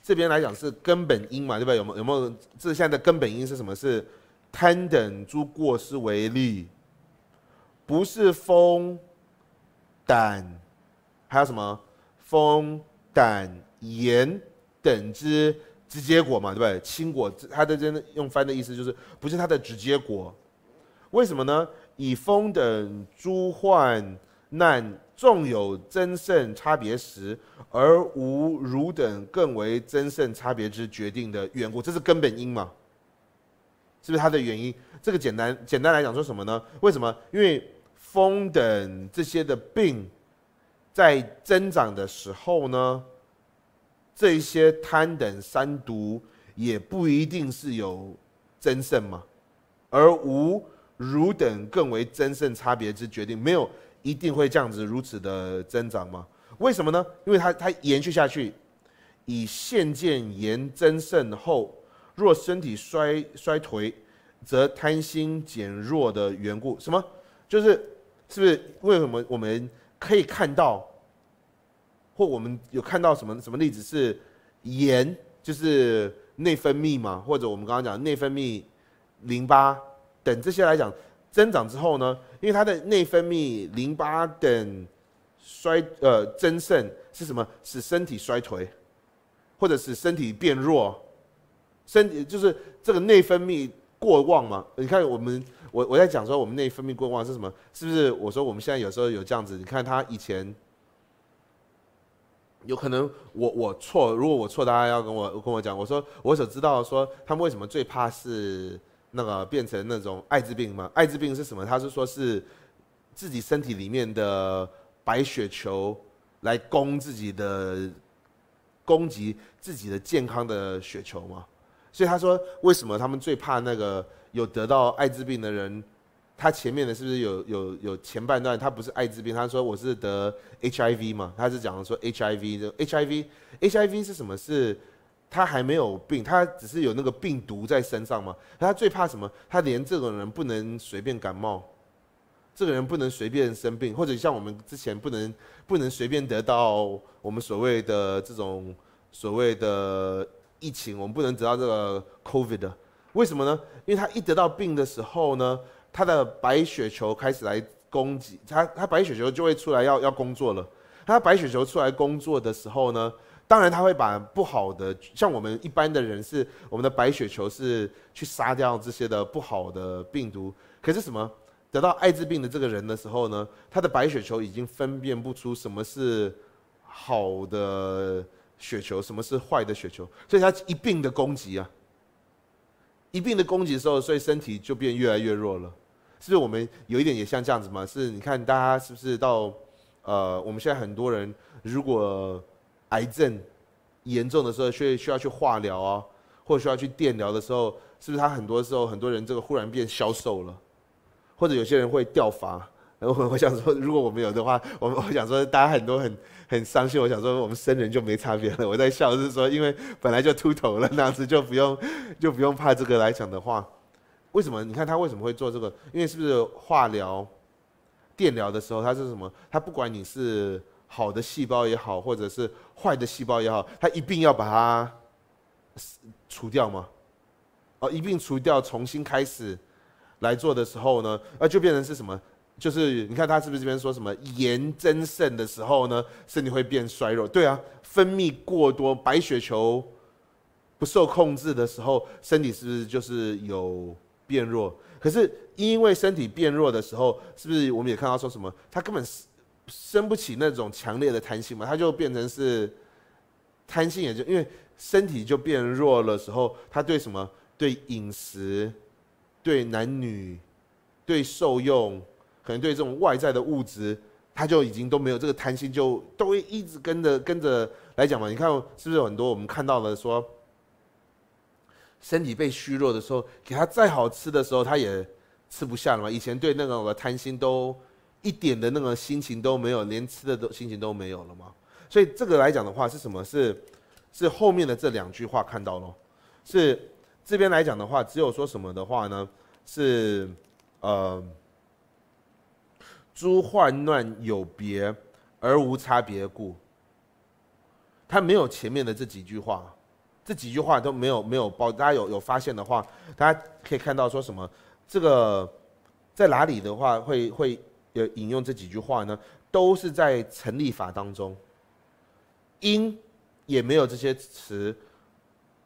这边来讲是根本因嘛，对不对？有没有有没有？这现在的根本因是什么？是贪等诸过失为例，不是风胆，还有什么风胆炎？等之直接果嘛，对不对？轻果，它的真的用翻的意思就是不是它的直接果，为什么呢？以风等诸患难，纵有增胜差别时，而无汝等更为增胜差别之决定的缘故，这是根本因嘛？是不是它的原因？这个简单简单来讲说什么呢？为什么？因为风等这些的病在增长的时候呢？这些贪等三毒也不一定是有增盛吗？而无汝等更为增盛差别之决定，没有一定会这样子如此的增长吗？为什么呢？因为它它延续下去，以现见言增盛后，若身体衰衰颓，则贪心减弱的缘故。什么？就是是不是为什么我们可以看到？或我们有看到什么什么例子是盐，就是内分泌嘛？或者我们刚刚讲内分泌、淋巴等这些来讲增长之后呢？因为它的内分泌、淋巴等衰呃增盛是什么？使身体衰退，或者使身体变弱，身体就是这个内分泌过旺嘛？你看我们我我在讲说我们内分泌过旺是什么？是不是我说我们现在有时候有这样子？你看他以前。有可能我我错，如果我错，大家要跟我跟我讲。我说我所知道，说他们为什么最怕是那个变成那种艾滋病吗？艾滋病是什么？他是说是自己身体里面的白血球来攻自己的，攻击自己的健康的血球吗？所以他说为什么他们最怕那个有得到艾滋病的人？他前面的是不是有有有前半段？他不是艾滋病，他说我是得 HIV 嘛？他是讲说 HIV，HIV，HIV 是什么？是他还没有病，他只是有那个病毒在身上吗？他最怕什么？他连这种人不能随便感冒，这个人不能随便生病，或者像我们之前不能不能随便得到我们所谓的这种所谓的疫情，我们不能得到这个 COVID，为什么呢？因为他一得到病的时候呢？他的白血球开始来攻击他，他白血球就会出来要要工作了。他白血球出来工作的时候呢，当然他会把不好的，像我们一般的人是我们的白血球是去杀掉这些的不好的病毒。可是什么得到艾滋病的这个人的时候呢，他的白血球已经分辨不出什么是好的血球，什么是坏的血球，所以他一并的攻击啊，一并的攻击的时候，所以身体就变越来越弱了。是是我们有一点也像这样子吗？是你看大家是不是到，呃，我们现在很多人如果癌症严重的时候，需需要去化疗啊，或者需要去电疗的时候，是不是他很多时候很多人这个忽然变消瘦了，或者有些人会掉发。我我想说，如果我们有的话，我我想说，大家很多很很伤心。我想说，我们生人就没差别了。我在笑，是说因为本来就秃头了，那样子就不用就不用怕这个来讲的话。为什么？你看他为什么会做这个？因为是不是化疗、电疗的时候，他是什么？他不管你是好的细胞也好，或者是坏的细胞也好，他一并要把它除掉吗？哦，一并除掉，重新开始来做的时候呢？啊，就变成是什么？就是你看他是不是这边说什么盐增盛的时候呢，身体会变衰弱？对啊，分泌过多，白血球不受控制的时候，身体是不是就是有？变弱，可是因为身体变弱的时候，是不是我们也看到说什么？他根本生不起那种强烈的贪心嘛？他就变成是贪心，也就因为身体就变弱了时候，他对什么？对饮食，对男女，对受用，可能对这种外在的物质，他就已经都没有这个贪心，就都会一直跟着跟着来讲嘛？你看是不是很多我们看到了说？身体被虚弱的时候，给他再好吃的时候，他也吃不下了嘛。以前对那个贪心都一点的那个心情都没有，连吃的都心情都没有了嘛。所以这个来讲的话，是什么？是是后面的这两句话看到了，是这边来讲的话，只有说什么的话呢？是呃，诸患乱有别而无差别故。他没有前面的这几句话。这几句话都没有没有包，大家有有发现的话，大家可以看到说什么？这个在哪里的话会会呃引用这几句话呢？都是在成立法当中。因也没有这些词，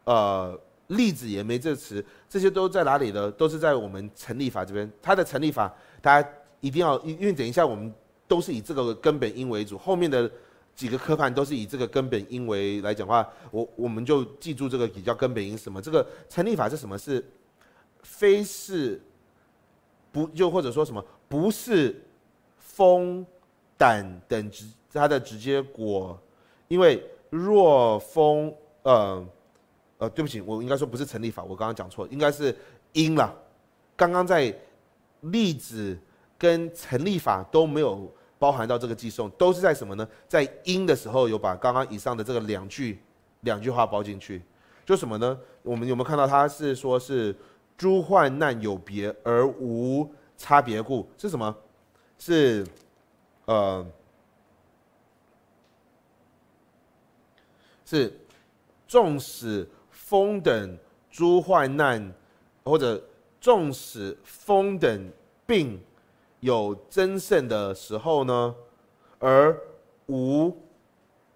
呃，例子也没这词，这些都在哪里呢？都是在我们成立法这边。它的成立法，大家一定要因为等一下我们都是以这个根本因为主，后面的。几个科判都是以这个根本因为来讲话，我我们就记住这个比较根本因什么？这个成立法是什么？是非是不又或者说什么不是风胆等直它的直接果，因为若风呃呃对不起，我应该说不是成立法，我刚刚讲错，应该是因了。刚刚在例子跟成立法都没有。包含到这个寄送都是在什么呢？在因的时候有把刚刚以上的这个两句两句话包进去，就什么呢？我们有没有看到他是说是诸患难有别而无差别故是什么？是呃是纵使风等诸患难，或者纵使风等病。有增盛的时候呢，而无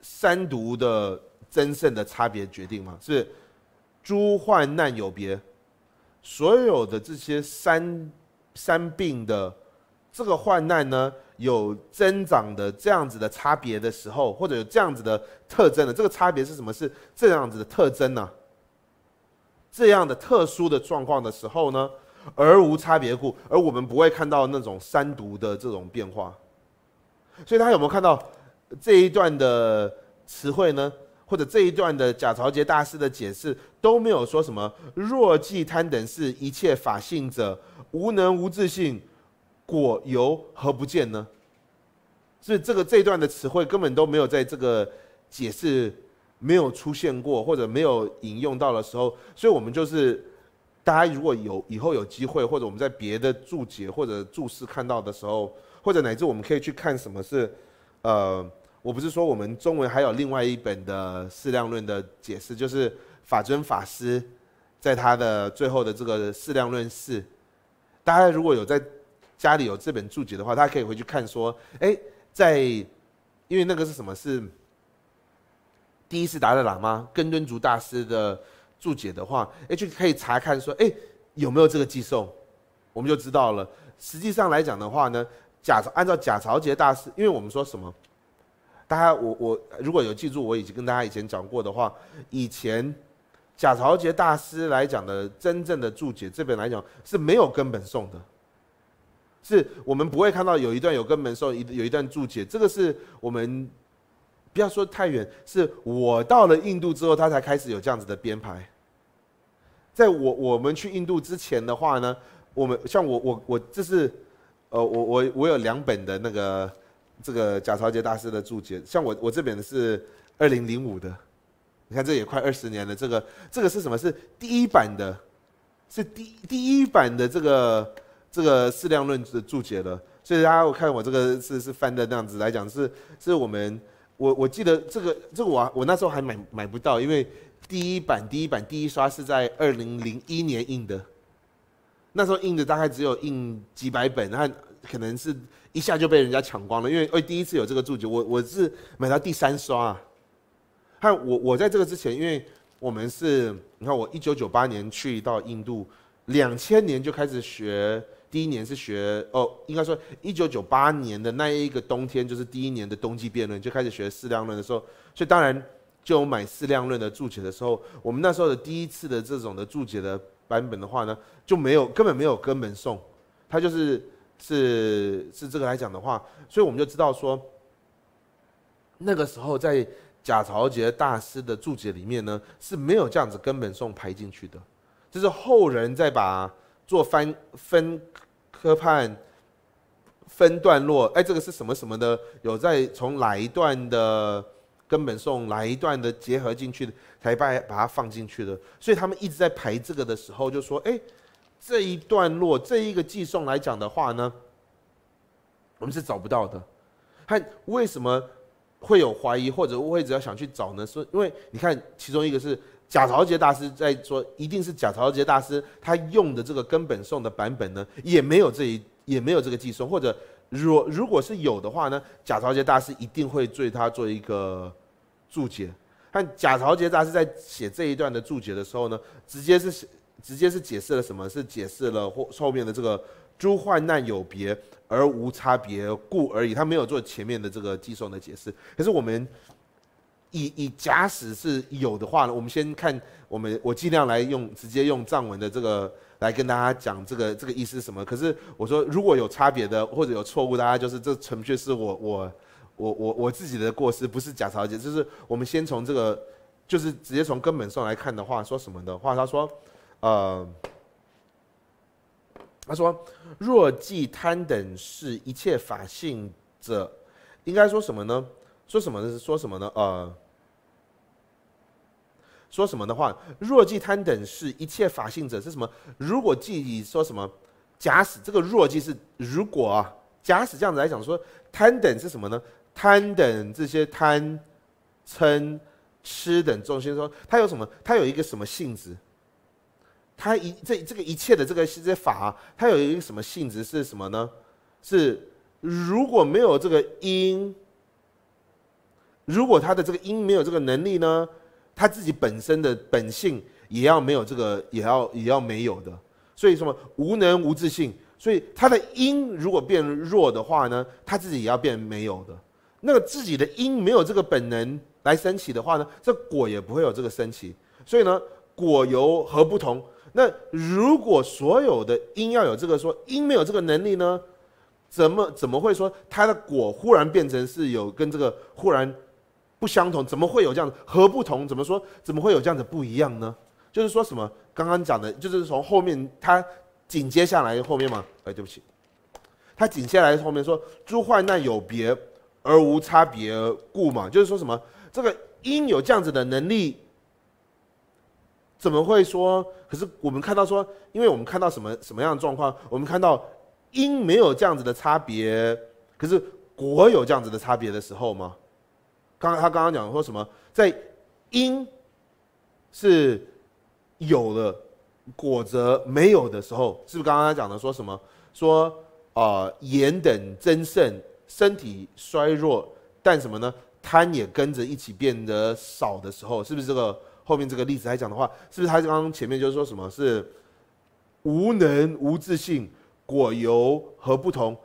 三毒的增盛的差别决定吗？是诸患难有别，所有的这些三三病的这个患难呢，有增长的这样子的差别的时候，或者有这样子的特征的，这个差别是什么？是这样子的特征呢？这样的特殊的状况的时候呢？而无差别故，而我们不会看到那种三毒的这种变化，所以大家有没有看到这一段的词汇呢？或者这一段的贾朝杰大师的解释都没有说什么“若即贪等是一切法性者，无能无自性，果由何不见呢？”所以这个这一段的词汇根本都没有在这个解释没有出现过，或者没有引用到的时候，所以我们就是。大家如果有以后有机会，或者我们在别的注解或者注释看到的时候，或者乃至我们可以去看什么是，呃，我不是说我们中文还有另外一本的适量论的解释，就是法尊法师在他的最后的这个适量论是，大家如果有在家里有这本注解的话，大家可以回去看说，哎，在因为那个是什么是第一次达赖喇嘛根敦族大师的。注解的话，哎就可以查看说，哎有没有这个寄送，我们就知道了。实际上来讲的话呢，贾按照贾朝杰大师，因为我们说什么，大家我我如果有记住，我已经跟大家以前讲过的话，以前贾朝杰大师来讲的真正的注解，这边来讲是没有根本送的，是我们不会看到有一段有根本送一有一段注解，这个是我们不要说太远，是我到了印度之后，他才开始有这样子的编排。在我我们去印度之前的话呢，我们像我我我这是，呃我我我有两本的那个这个贾朝杰大师的注解，像我我这本的是二零零五的，你看这也快二十年了，这个这个是什么？是第一版的，是第第一版的这个这个四量论的注解了。所以大家看我这个是是翻的那样子来讲，是是我们我我记得这个这个我我那时候还买买不到，因为。第一版，第一版，第一刷是在二零零一年印的，那时候印的大概只有印几百本，后可能是一下就被人家抢光了，因为第一次有这个注解。我我是买到第三刷啊，看我我在这个之前，因为我们是，你看我一九九八年去到印度，两千年就开始学，第一年是学哦，应该说一九九八年的那一个冬天，就是第一年的冬季辩论就开始学四量论的时候，所以当然。就买《四量论》的注解的时候，我们那时候的第一次的这种的注解的版本的话呢，就没有根本没有根本颂，它就是是是这个来讲的话，所以我们就知道说，那个时候在贾朝杰大师的注解里面呢是没有这样子根本颂排进去的，就是后人再把做翻分科判分段落，哎，这个是什么什么的，有在从哪一段的。根本送来一段的结合进去，才把把它放进去的，所以他们一直在排这个的时候就说：“哎，这一段落，这一个寄送来讲的话呢，我们是找不到的。他为什么会有怀疑或者会？只要想去找呢，说因为你看，其中一个是贾朝杰大师在说，一定是贾朝杰大师他用的这个根本送的版本呢，也没有这一也没有这个寄送，或者。”如如果是有的话呢，贾朝杰大师一定会对他做一个注解。但贾朝杰大师在写这一段的注解的时候呢，直接是直接是解释了什么是解释了或后面的这个诸患难有别而无差别故而已。他没有做前面的这个寄送的解释。可是我们以以假使是有的话呢，我们先看我们我尽量来用直接用藏文的这个。来跟大家讲这个这个意思是什么？可是我说如果有差别的或者有错误，大家就是这程序是我我我我我自己的过失，不是贾曹杰。就是我们先从这个，就是直接从根本上来看的话，说什么的话，他说，呃，他说若即贪等是一切法性者，应该说什么呢？说什么？呢？说什么呢？呃。说什么的话？若即贪等是一切法性者是什么？如果即以说什么？假使这个若即是如果啊，假使这样子来讲，说贪等是什么呢？贪等这些贪、嗔、痴等众心，说它有什么？它有一个什么性质？它一这这个一切的这个这些法，它有一个什么性质？是什么呢？是如果没有这个因，如果它的这个因没有这个能力呢？他自己本身的本性也要没有这个，也要也要没有的。所以什么无能无自信，所以他的因如果变弱的话呢，他自己也要变没有的。那个自己的因没有这个本能来升起的话呢，这果也不会有这个升起。所以呢，果由何不同？那如果所有的因要有这个，说因没有这个能力呢，怎么怎么会说它的果忽然变成是有跟这个忽然？不相同，怎么会有这样子？和不同，怎么说？怎么会有这样子不一样呢？就是说什么？刚刚讲的，就是从后面他紧接下来后面吗？哎，对不起，他紧接下来后面说：“诸患难有别而无差别故嘛。”就是说什么？这个因有这样子的能力，怎么会说？可是我们看到说，因为我们看到什么什么样的状况？我们看到因没有这样子的差别，可是果有这样子的差别的时候吗？刚刚他刚刚讲说什么？在因是有了果则没有的时候，是不是刚刚他讲的说什么？说啊，盐等增盛，身体衰弱，但什么呢？贪也跟着一起变得少的时候，是不是这个后面这个例子来讲的话，是不是他刚刚前面就是说什么？是无能无自信，果由何不同？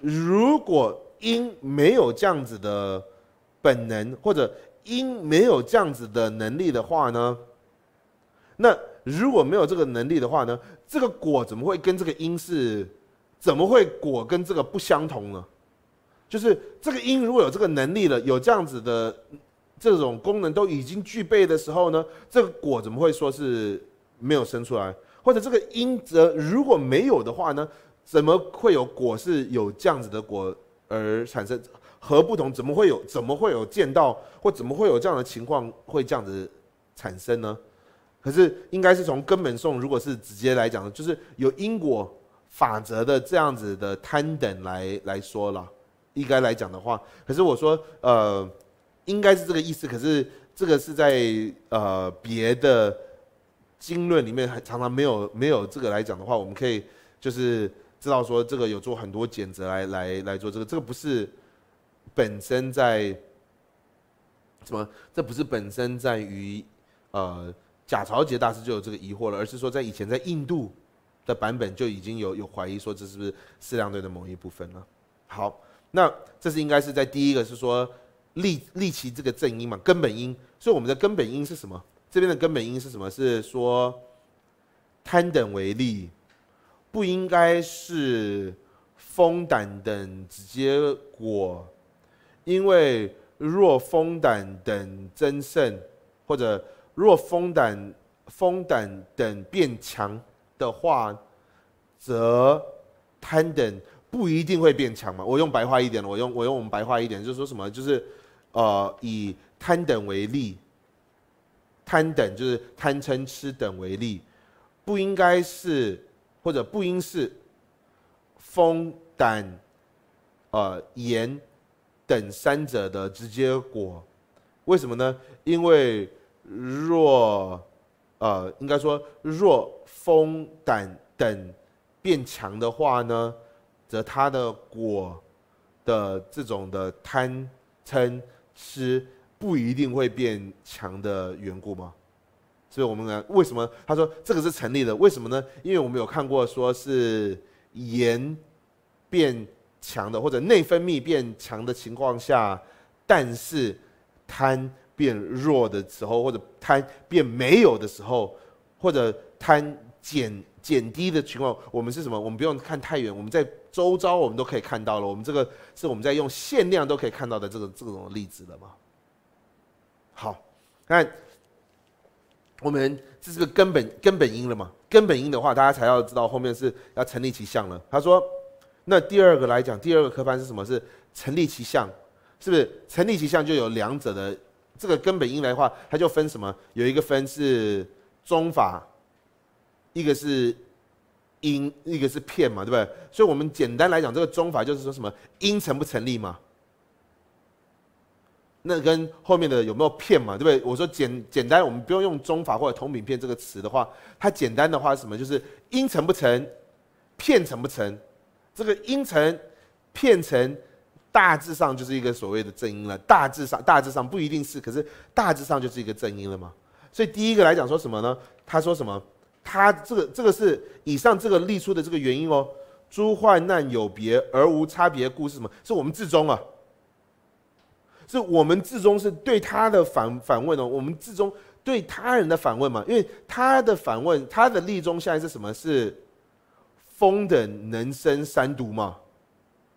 如果因没有这样子的。本能或者因没有这样子的能力的话呢，那如果没有这个能力的话呢，这个果怎么会跟这个因是，怎么会果跟这个不相同呢？就是这个因如果有这个能力了，有这样子的这种功能都已经具备的时候呢，这个果怎么会说是没有生出来？或者这个因则如果没有的话呢，怎么会有果是有这样子的果而产生？何不同？怎么会有？怎么会有见到或怎么会有这样的情况会这样子产生呢？可是应该是从根本上，如果是直接来讲，就是有因果法则的这样子的摊等来来说了，应该来讲的话。可是我说，呃，应该是这个意思。可是这个是在呃别的经论里面，还常常没有没有这个来讲的话，我们可以就是知道说这个有做很多检核来来来做这个。这个不是。本身在什么？这不是本身在于呃，贾朝杰大师就有这个疑惑了，而是说在以前在印度的版本就已经有有怀疑说这是不是四量队的某一部分了？好，那这是应该是在第一个是说立立其这个正音嘛？根本音，所以我们的根本音是什么？这边的根本音是什么？是说贪等为例，不应该是风胆等直接果。因为若风胆等增盛，或者若风胆风胆等变强的话，则贪等不一定会变强嘛。我用白话一点，我用我用我们白话一点，就是说什么，就是呃以贪等为例，贪等就是贪嗔痴等为例，不应该是或者不应是风胆呃言。等三者的直接果，为什么呢？因为若，呃，应该说若风胆等变强的话呢，则它的果的这种的贪嗔痴不一定会变强的缘故吗？所以，我们为什么他说这个是成立的？为什么呢？因为我们有看过说是盐变。强的或者内分泌变强的情况下，但是贪变弱的时候，或者贪变没有的时候，或者贪减减低的情况，我们是什么？我们不用看太远，我们在周遭我们都可以看到了。我们这个是我们在用限量都可以看到的这个这种例子了嘛？好，看我们这是个根本根本因了嘛？根本因的话，大家才要知道后面是要成立其项了。他说。那第二个来讲，第二个科班是什么？是成立其象，是不是成立其象就有两者的这个根本因来话，它就分什么？有一个分是中法，一个是因，一个是片嘛，对不对？所以我们简单来讲，这个中法就是说什么因成不成立嘛？那跟后面的有没有片嘛，对不对？我说简简单，我们不用用中法或者同品片这个词的话，它简单的话是什么？就是因成不成，片成不成。这个音程，片成大致上就是一个所谓的正音了。大致上，大致上不一定是，可是大致上就是一个正音了嘛。所以第一个来讲说什么呢？他说什么？他这个这个是以上这个立出的这个原因哦。诸患难有别而无差别，故事什么？是我们自终啊。是我们自终是对他的反反问哦。我们自终对他人的反问嘛？因为他的反问，他的立中现在是什么？是。风等能生三毒吗？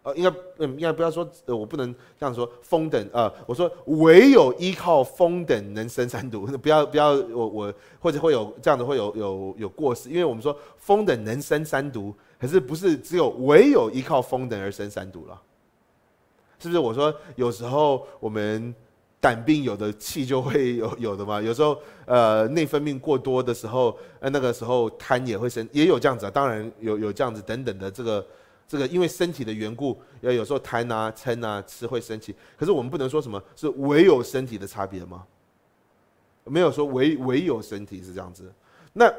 呃，应该，嗯，应该不要说，呃，我不能这样说。风等，呃，我说唯有依靠风等能生三毒，不要，不要，我我或者会有这样子会有有有过失，因为我们说风等能生三毒，可是不是只有唯有依靠风等而生三毒了，是不是？我说有时候我们。胆病有的气就会有有的嘛，有时候呃内分泌过多的时候，呃那个时候痰也会生，也有这样子啊，当然有有这样子等等的这个这个因为身体的缘故，也有时候痰啊、撑啊、吃会生气。可是我们不能说什么是唯有身体的差别吗？没有说唯唯有身体是这样子。那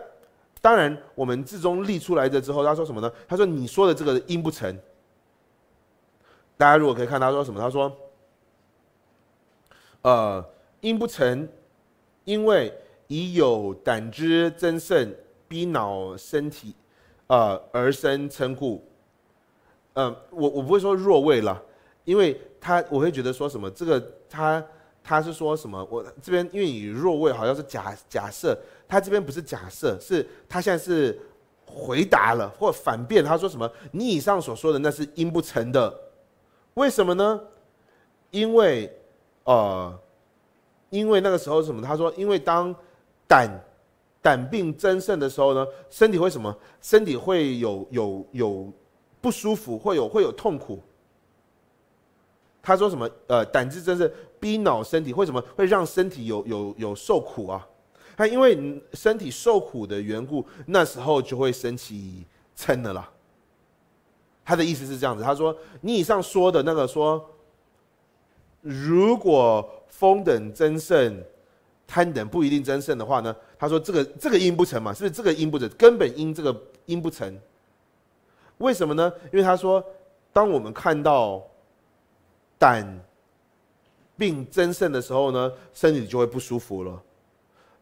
当然，我们自中立出来的之后，他说什么呢？他说你说的这个因不成。大家如果可以看他说什么，他说。呃，因不成，因为已有胆汁增盛逼脑身体，呃，而生称故。嗯，我我不会说弱位了，因为他我会觉得说什么这个他他是说什么我这边因为以弱位好像是假假设，他这边不是假设，是他现在是回答了或反辩他说什么你以上所说的那是因不成的，为什么呢？因为。呃，因为那个时候什么？他说，因为当胆胆病增盛的时候呢，身体会什么？身体会有有有不舒服，会有会有痛苦。他说什么？呃，胆汁增盛逼脑，身体会什么？会让身体有有有受苦啊。他因为身体受苦的缘故，那时候就会升起嗔的啦。他的意思是这样子。他说，你以上说的那个说。如果风等增盛，贪等不一定增盛的话呢？他说这个这个因不成嘛，是不是这个因不成？根本因这个因不成，为什么呢？因为他说，当我们看到胆病增盛的时候呢，身体就会不舒服了，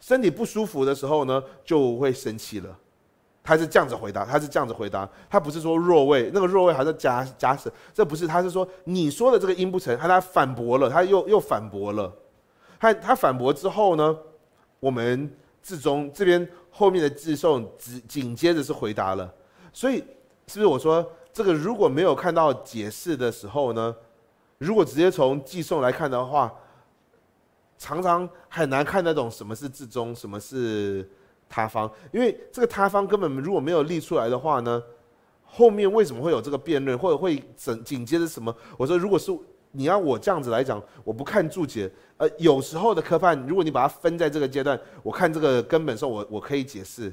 身体不舒服的时候呢，就会生气了。他是这样子回答，他是这样子回答，他不是说弱位，那个弱位还是假假舌，这不是，他是说你说的这个音不成，他他反驳了，他又又反驳了，他他反驳之后呢，我们至终这边后面的自送紧紧接着是回答了，所以是不是我说这个如果没有看到解释的时候呢，如果直接从寄送来看的话，常常很难看得懂什么是自终，什么是。塌方，因为这个塌方根本如果没有立出来的话呢，后面为什么会有这个辩论，或者会整紧接着什么？我说，如果是你要我这样子来讲，我不看注解，呃，有时候的科判，如果你把它分在这个阶段，我看这个根本时候，我我可以解释。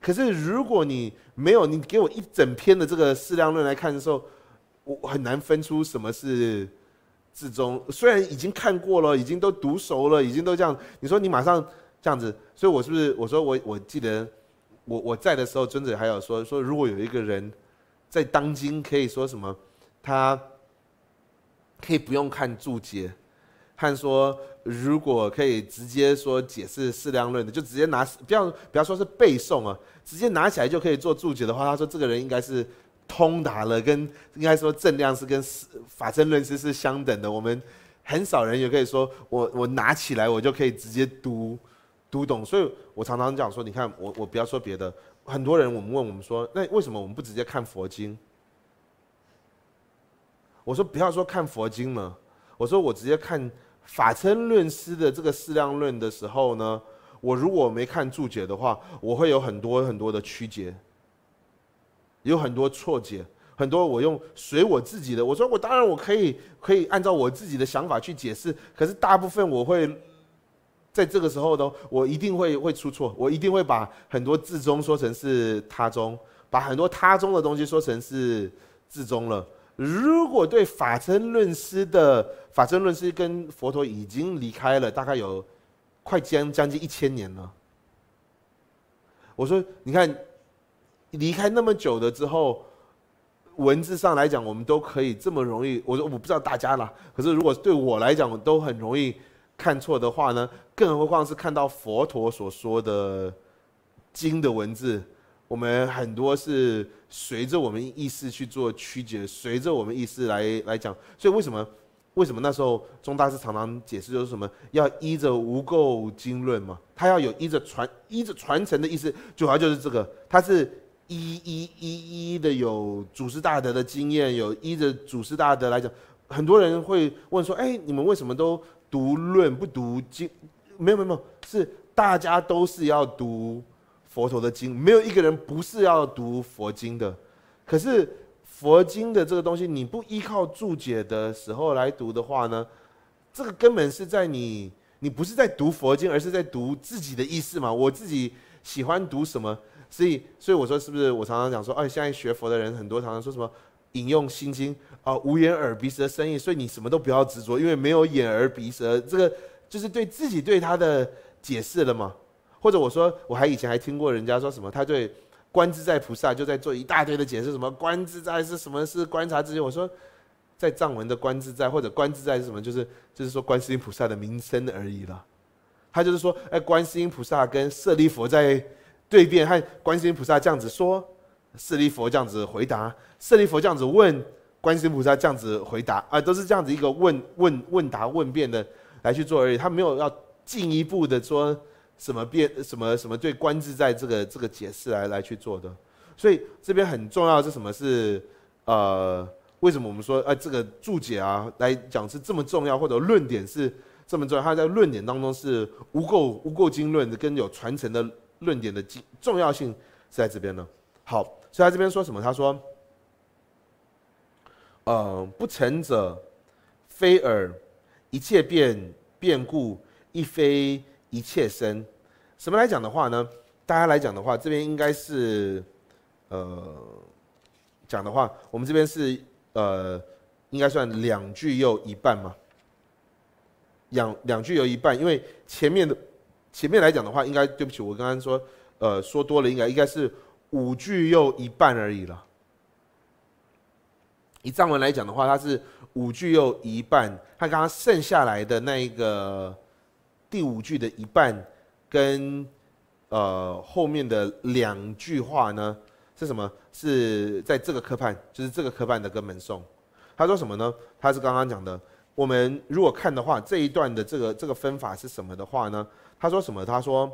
可是如果你没有，你给我一整篇的这个适量论来看的时候，我很难分出什么是至终。虽然已经看过了，已经都读熟了，已经都这样，你说你马上。这样子，所以我是不是我说我我记得我我在的时候，尊者还有说说如果有一个人在当今可以说什么，他可以不用看注解，看说如果可以直接说解释适量论的，就直接拿不要不要说是背诵啊，直接拿起来就可以做注解的话，他说这个人应该是通达了跟应该说正量是跟法正论是是相等的，我们很少人也可以说我我拿起来我就可以直接读。读懂，所以我常常讲说，你看我，我不要说别的，很多人我们问我们说，那为什么我们不直接看佛经？我说不要说看佛经了，我说我直接看法称论师的这个《适量论》的时候呢，我如果没看注解的话，我会有很多很多的曲解，有很多错解，很多我用随我自己的，我说我当然我可以可以按照我自己的想法去解释，可是大部分我会。在这个时候都，我一定会会出错，我一定会把很多字中说成是他中，把很多他中的东西说成是字中了。如果对法称论师的法称论师跟佛陀已经离开了大概有快将将近一千年了，我说你看离开那么久的之后，文字上来讲我们都可以这么容易，我说我不知道大家啦，可是如果对我来讲都很容易看错的话呢？更何况是看到佛陀所说的经的文字，我们很多是随着我们意识去做曲解，随着我们意识来来讲。所以为什么？为什么那时候中大师常常解释就是什么？要依着《无垢经论》嘛，他要有依着传依着传承的意思，主要就是这个。他是一一一一的有祖师大德的经验，有依着祖师大德来讲。很多人会问说：，哎，你们为什么都读论不读经？没有没有没有，是大家都是要读佛陀的经，没有一个人不是要读佛经的。可是佛经的这个东西，你不依靠注解的时候来读的话呢，这个根本是在你，你不是在读佛经，而是在读自己的意思嘛。我自己喜欢读什么，所以所以我说，是不是？我常常讲说，哎，现在学佛的人很多，常常说什么引用心经啊，无眼耳鼻舌生意，所以你什么都不要执着，因为没有眼耳鼻舌这个。就是对自己对他的解释了吗？或者我说，我还以前还听过人家说什么，他对观自在菩萨就在做一大堆的解释，什么观自在是什么是观察自己。我说，在藏文的观自在或者观自在是什么？就是就是说观世音菩萨的名声而已了。他就是说，哎，观世音菩萨跟舍利佛在对辩，和观世音菩萨这样子说，舍利佛这样子回答，舍利佛这样子问，观世音菩萨这样子回答，啊，都是这样子一个问问问答问辩的。来去做而已，他没有要进一步的说什么变什么什么对官制在这个这个解释来来去做的，所以这边很重要是什么？是呃，为什么我们说呃这个注解啊来讲是这么重要，或者论点是这么重要？他在论点当中是无垢无垢经论跟有传承的论点的重要性是在这边呢。好，所以他这边说什么？他说，呃，不成者非尔。一切变变故，一非一切生。什么来讲的话呢？大家来讲的话，这边应该是，呃，讲的话，我们这边是呃，应该算两句又一半吗？两两句又一半，因为前面的前面来讲的话，应该对不起，我刚刚说呃说多了，应该应该是五句又一半而已了。以藏文来讲的话，它是。五句又一半，他刚刚剩下来的那一个第五句的一半，跟呃后面的两句话呢，是什么？是在这个科判，就是这个科判的跟门送。他说什么呢？他是刚刚讲的，我们如果看的话，这一段的这个这个分法是什么的话呢？他说什么？他说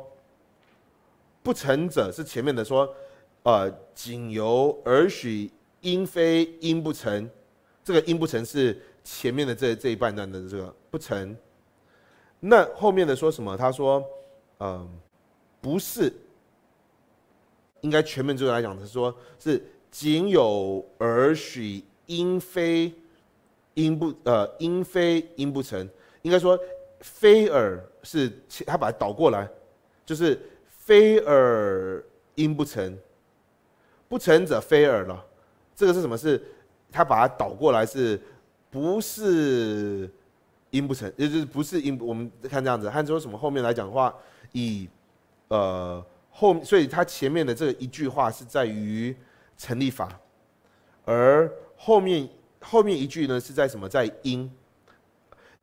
不成者是前面的说，呃，仅由儿许因非因不成。这个“音不成”是前面的这这一半段的这个不成，那后面的说什么？他说：“嗯，不是，应该全面就来讲，他说是仅有而许音非音不呃音非音不成，应该说非尔是他把它倒过来，就是非尔音不成，不成者非尔了。这个是什么？是？”他把它倒过来，是不是因不成？就是不是因？我们看这样子，汉书什么后面来讲的话，以呃后，所以他前面的这一句话是在于成立法，而后面后面一句呢是在什么？在因，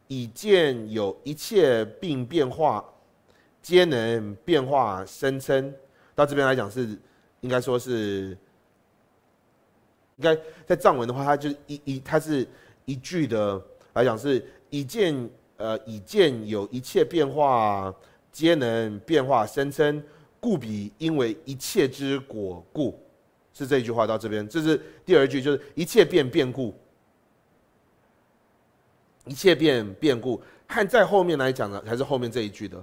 以见有一切病变化，皆能变化生称。到这边来讲是，应该说是。应该在藏文的话，它就一一，它是，一句的来讲是，以见，呃，以见有一切变化皆能变化声称，故彼因为一切之果故，是这一句话到这边，这是第二句，就是一切变变故，一切变变故，看在后面来讲的，还是后面这一句的，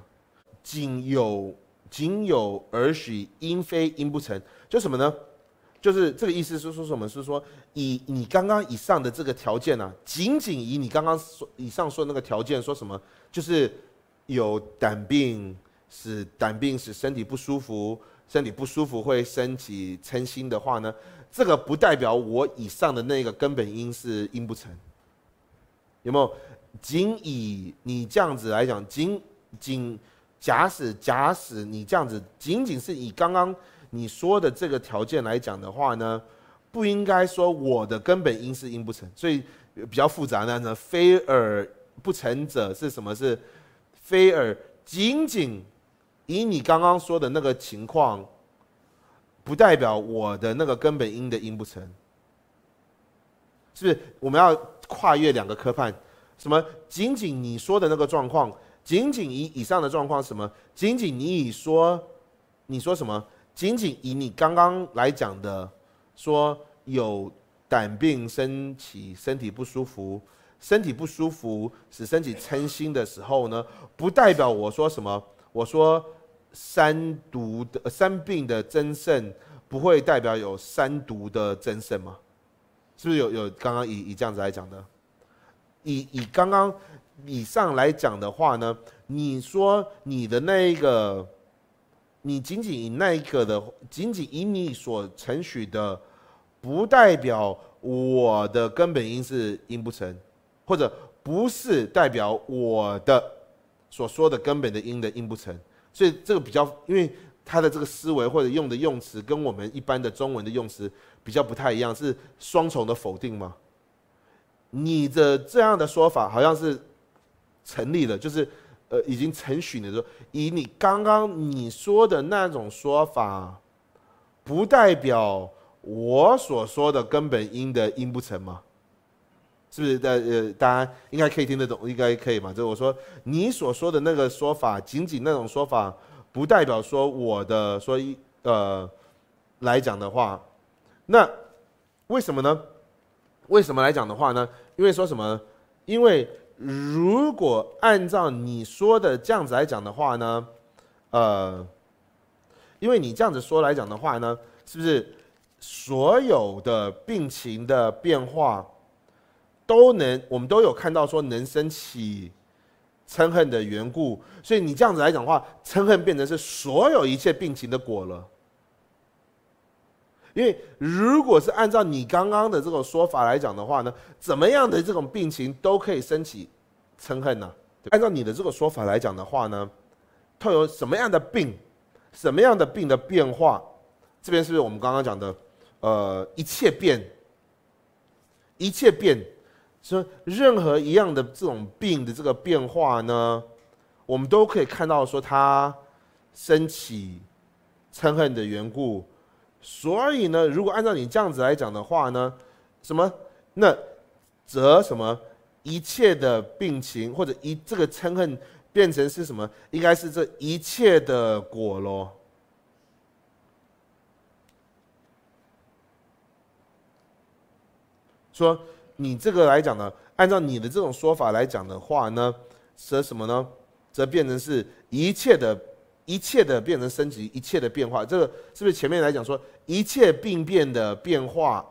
仅有仅有而许因非因不成就什么呢？就是这个意思是说什么？是说以你刚刚以上的这个条件呢，仅仅以你刚刚说以上说的那个条件说什么？就是有胆病，使胆病使身体不舒服，身体不舒服会升起嗔心的话呢，这个不代表我以上的那个根本因是因不成。有没有？仅以你这样子来讲，仅仅假使假使你这样子，仅仅是以刚刚。你说的这个条件来讲的话呢，不应该说我的根本音是音不成，所以比较复杂的呢，非而不成者是什么？是非而仅仅以你刚刚说的那个情况，不代表我的那个根本音的音不成，是不是？我们要跨越两个科判，什么？仅仅你说的那个状况，仅仅以以上的状况是什么？仅仅你以说你说什么？仅仅以你刚刚来讲的，说有胆病、身体身体不舒服、身体不舒服使身体称心的时候呢，不代表我说什么？我说三毒的三病的增盛不会代表有三毒的增盛吗？是不是有有刚刚以以这样子来讲的？以以刚刚以上来讲的话呢，你说你的那一个？你仅仅以那一刻的，仅仅以你所承许的，不代表我的根本因是因不成，或者不是代表我的所说的根本的因的因不成。所以这个比较，因为他的这个思维或者用的用词跟我们一般的中文的用词比较不太一样，是双重的否定吗？你的这样的说法好像是成立的，就是。呃，已经成许你说，以你刚刚你说的那种说法，不代表我所说的根本音的音不成吗？是不是？呃，大家应该可以听得懂，应该可以嘛？就是我说你所说的那个说法，仅仅那种说法，不代表说我的说一呃来讲的话，那为什么呢？为什么来讲的话呢？因为说什么？因为。如果按照你说的这样子来讲的话呢，呃，因为你这样子说来讲的话呢，是不是所有的病情的变化都能我们都有看到说能升起嗔恨的缘故？所以你这样子来讲的话，嗔恨变成是所有一切病情的果了。因为如果是按照你刚刚的这种说法来讲的话呢，怎么样的这种病情都可以升起嗔恨呢？按照你的这个说法来讲的话呢，它有什么样的病，什么样的病的变化？这边是不是我们刚刚讲的？呃，一切变，一切变，说任何一样的这种病的这个变化呢，我们都可以看到说它升起嗔恨的缘故。所以呢，如果按照你这样子来讲的话呢，什么那则什么一切的病情或者一这个嗔恨变成是什么？应该是这一切的果咯。说你这个来讲呢，按照你的这种说法来讲的话呢，则什么呢？则变成是一切的。一切的变成升级，一切的变化，这个是不是前面来讲说，一切病变的变化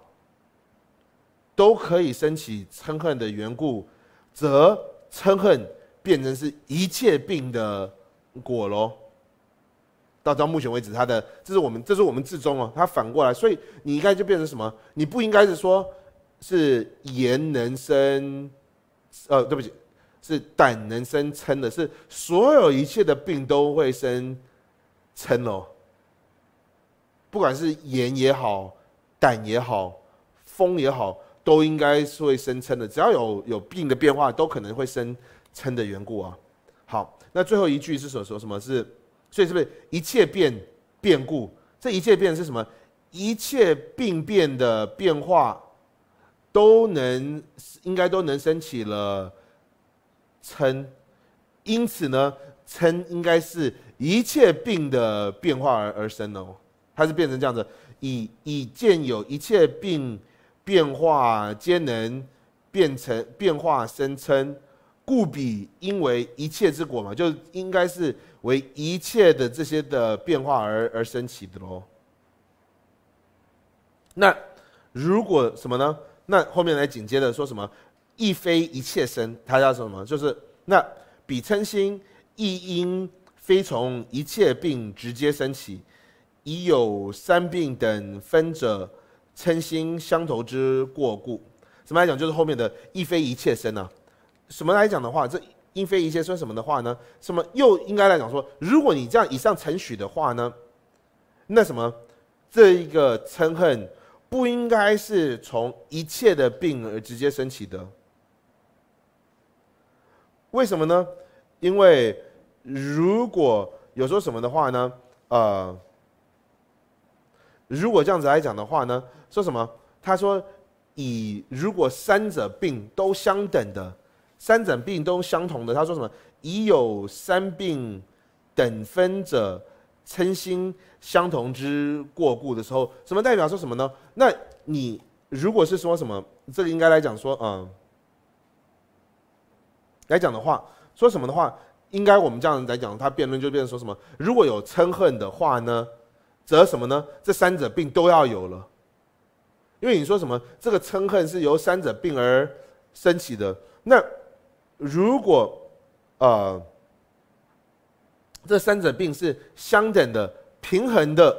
都可以升起嗔恨的缘故，则嗔恨变成是一切病的果咯。到到目前为止，他的这是我们这是我们自终哦，他反过来，所以你应该就变成什么？你不应该是说是言能生，呃，对不起。是胆能生撑的，是所有一切的病都会生撑哦。不管是炎也好，胆也好，风也好，都应该是会生撑的。只要有有病的变化，都可能会生撑的缘故啊。好，那最后一句是说说什么是？所以是不是一切变变故？这一切变是什么？一切病变的变化都能，应该都能升起了。称，因此呢，称应该是一切病的变化而而生哦，它是变成这样子，以以见有一切病变化皆能变成变化生称，故彼因为一切之果嘛，就应该是为一切的这些的变化而而升起的喽。那如果什么呢？那后面来紧接着说什么？亦非一切生，它叫什么？就是那彼称心亦因非从一切病直接升起，已有三病等分者，称心相投之过故。什么来讲？就是后面的亦非一切生呢？什么来讲的话，这应非一切生什么的话呢？什么又应该来讲说，如果你这样以上承许的话呢，那什么这一个嗔恨不应该是从一切的病而直接升起的？为什么呢？因为如果有说什么的话呢？呃，如果这样子来讲的话呢，说什么？他说：“以如果三者病都相等的，三者病都相同的。”他说什么？“以有三病等分者，称心相同之过故。”的时候，什么代表说什么呢？那你如果是说什么？这个应该来讲说，嗯。来讲的话，说什么的话，应该我们这样来讲，他辩论就变成说什么？如果有嗔恨的话呢，则什么呢？这三者病都要有了，因为你说什么，这个嗔恨是由三者病而升起的。那如果呃，这三者病是相等的、平衡的，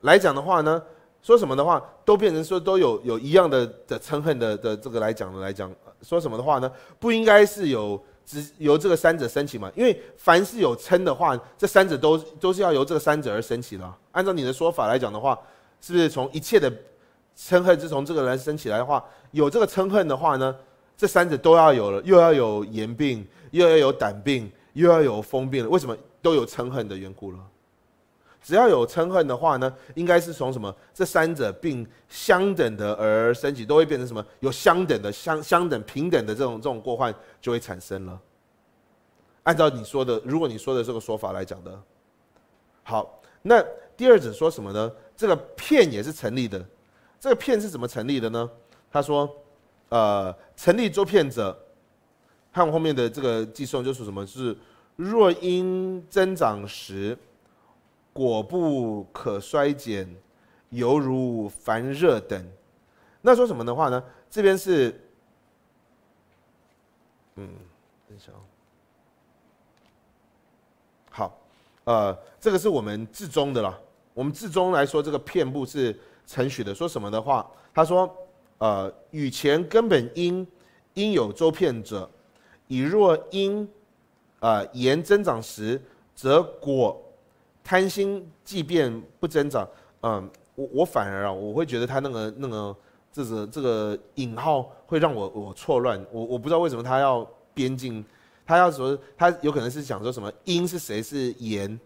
来讲的话呢？说什么的话，都变成说都有有一样的的嗔恨的的这个来讲的来讲，说什么的话呢？不应该是有只由这个三者升起嘛？因为凡是有嗔的话，这三者都都是要由这个三者而升起的。按照你的说法来讲的话，是不是从一切的嗔恨是从这个人升起来的话，有这个嗔恨的话呢？这三者都要有了，又要有炎病，又要有胆病，又要有风病了？为什么都有嗔恨的缘故了？只要有嗔恨的话呢，应该是从什么？这三者并相等的而升起，都会变成什么？有相等的、相相等平等的这种这种过患就会产生了。按照你说的，如果你说的这个说法来讲的，好。那第二者说什么呢？这个骗也是成立的。这个骗是怎么成立的呢？他说：呃，成立作骗者，看我后面的这个计算就是什么是若因增长时。果不可衰减，犹如烦热等。那说什么的话呢？这边是，嗯，等一下哦。好，呃，这个是我们至中的啦。我们至中来说，这个片部是程许的。说什么的话？他说，呃，雨前根本因因有周片者，以若因，啊，言增长时，则果。贪心即便不增长，嗯，我我反而啊，我会觉得他那个那个这个这个引号会让我我错乱，我我不知道为什么他要边境，他要说他有可能是想说什么因是谁是言，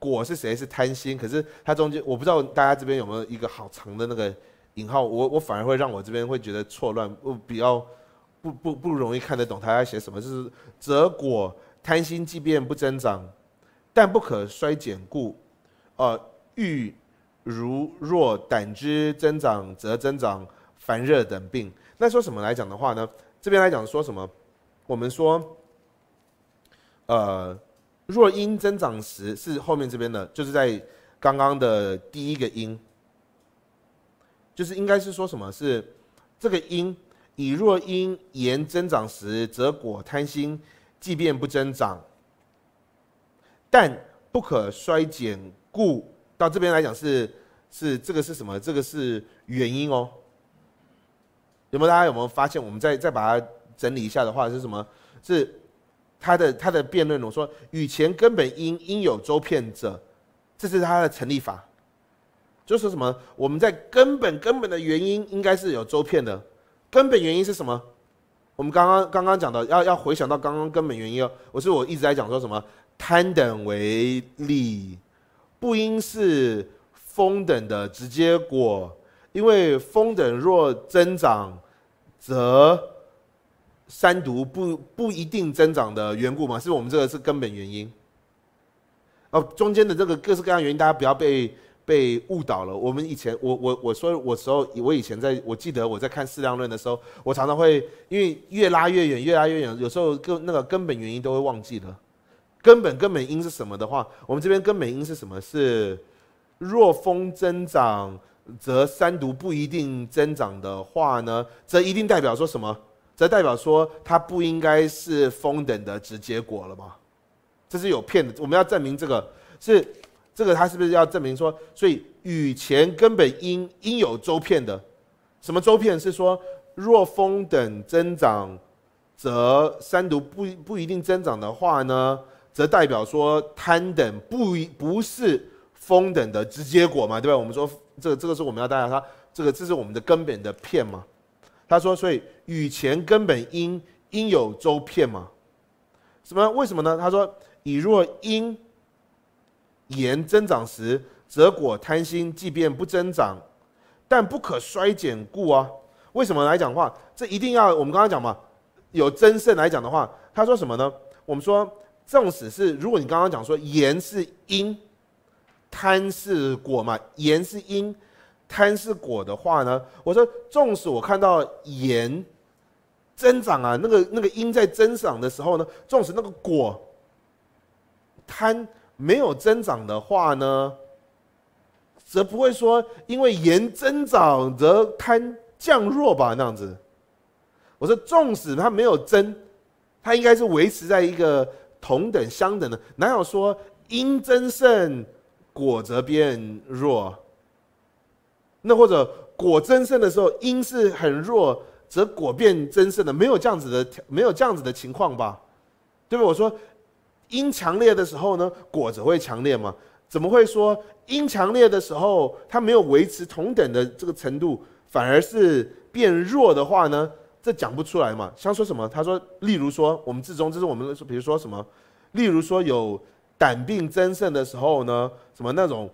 果是谁是贪心，可是他中间我不知道大家这边有没有一个好长的那个引号，我我反而会让我这边会觉得错乱，不比较不不不容易看得懂他在写什么，就是则果贪心即便不增长。但不可衰减故，呃，欲如若胆汁增长，则增长烦热等病。那说什么来讲的话呢？这边来讲说什么？我们说，呃，若因增长时，是后面这边的，就是在刚刚的第一个因，就是应该是说什么？是这个因，以若因言增长时，则果贪心，即便不增长。但不可衰减，故到这边来讲是是这个是什么？这个是原因哦。有没有大家有没有发现？我们再再把它整理一下的话是什么？是他的他的辩论，我说与前根本应应有周片者，这是他的成立法，就是说什么？我们在根本根本的原因应该是有周片的，根本原因是什么？我们刚刚刚刚讲的，要要回想到刚刚根本原因哦。我是我一直在讲说什么？贪等为例，不应是丰等的直接果，因为丰等若增长，则三毒不不一定增长的缘故嘛，是我们这个是根本原因。哦，中间的这个各式各样原因，大家不要被被误导了。我们以前，我我我说我时候，我以前在，我记得我在看四量论的时候，我常常会因为越拉越远，越拉越远，有时候根那个根本原因都会忘记了。根本根本因是什么的话，我们这边根本因是什么？是若风增长，则三毒不一定增长的话呢？这一定代表说什么？这代表说它不应该是风等的直结果了吗？这是有骗的，我们要证明这个是这个，它是不是要证明说，所以雨前根本因应有周片的什么周片？是说若风等增长，则三毒不不一定增长的话呢？则代表说贪等不不是风等的直接果嘛，对吧？我们说这这个是我们要大家他这个这是我们的根本的片嘛。他说，所以雨前根本因因有周片嘛？什么？为什么呢？他说，以若因，言增长时，则果贪心即便不增长，但不可衰减故啊。为什么来讲话？这一定要我们刚刚讲嘛，有增盛来讲的话，他说什么呢？我们说。纵使是，如果你刚刚讲说，盐是因，贪是果嘛？盐是因，贪是果的话呢？我说，纵使我看到盐增长啊，那个那个因在增长的时候呢，纵使那个果贪没有增长的话呢，则不会说因为盐增长则贪降弱吧？那样子，我说，纵使它没有增，它应该是维持在一个。同等相等的，哪有说因增盛，果则变弱？那或者果增盛的时候，因是很弱，则果变增盛的，没有这样子的，没有这样子的情况吧？对不？我说因强烈的时候呢，果子会强烈吗？怎么会说因强烈的时候，它没有维持同等的这个程度，反而是变弱的话呢？这讲不出来嘛？像说什么？他说，例如说，我们治中，这是我们比如说什么？例如说，有胆病增盛的时候呢，什么那种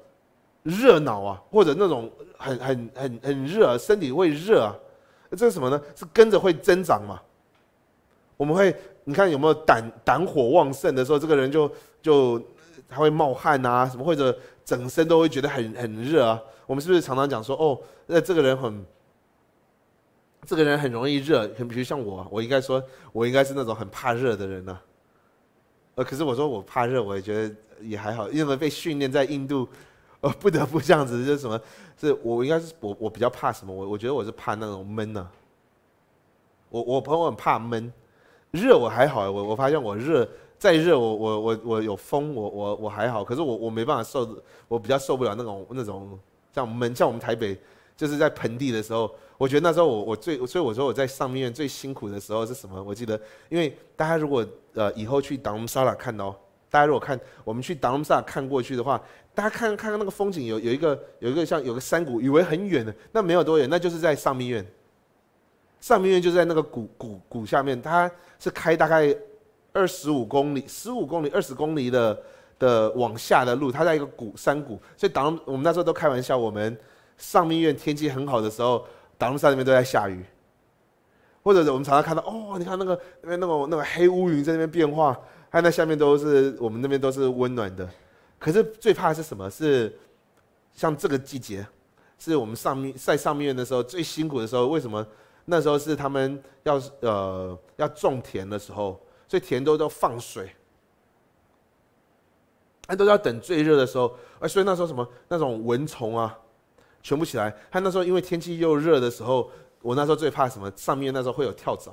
热脑啊，或者那种很很很很热，身体会热啊，这是什么呢？是跟着会增长嘛？我们会，你看有没有胆胆火旺盛的时候，这个人就就他会冒汗啊，什么或者整身都会觉得很很热啊？我们是不是常常讲说，哦，那这个人很。这个人很容易热，很比如像我，我应该说，我应该是那种很怕热的人呢。呃，可是我说我怕热，我也觉得也还好，因为被训练在印度，呃，不得不这样子，就是什么，是我应该是我我比较怕什么？我我觉得我是怕那种闷呢。我我朋友很怕闷，热我还好，我我发现我热再热，我我我我有风，我我我还好，可是我我没办法受，我比较受不了那种那种像闷，像我们台北就是在盆地的时候。我觉得那时候我我最所以我说我在上密院最辛苦的时候是什么？我记得，因为大家如果呃以后去达姆萨拉看哦，大家如果看我们去达姆萨拉看过去的话，大家看看看那个风景，有有一个有一个像有个山谷，以为很远的，那没有多远，那就是在上密院。上密院就在那个谷谷谷下面，它是开大概二十五公里、十五公里、二十公里的的往下的路，它在一个谷山谷，所以达我们那时候都开玩笑，我们上密院天气很好的时候。挡路山那边都在下雨，或者我们常常看到哦，你看那个那边那个那个黑乌云在那边变化，还有那下面都是我们那边都是温暖的，可是最怕的是什么？是像这个季节，是我们上面晒上面的时候最辛苦的时候。为什么那时候是他们要呃要种田的时候，所以田都要放水，那都要等最热的时候。而所以那时候什么那种蚊虫啊。全部起来，他那时候因为天气又热的时候，我那时候最怕什么？上面那时候会有跳蚤。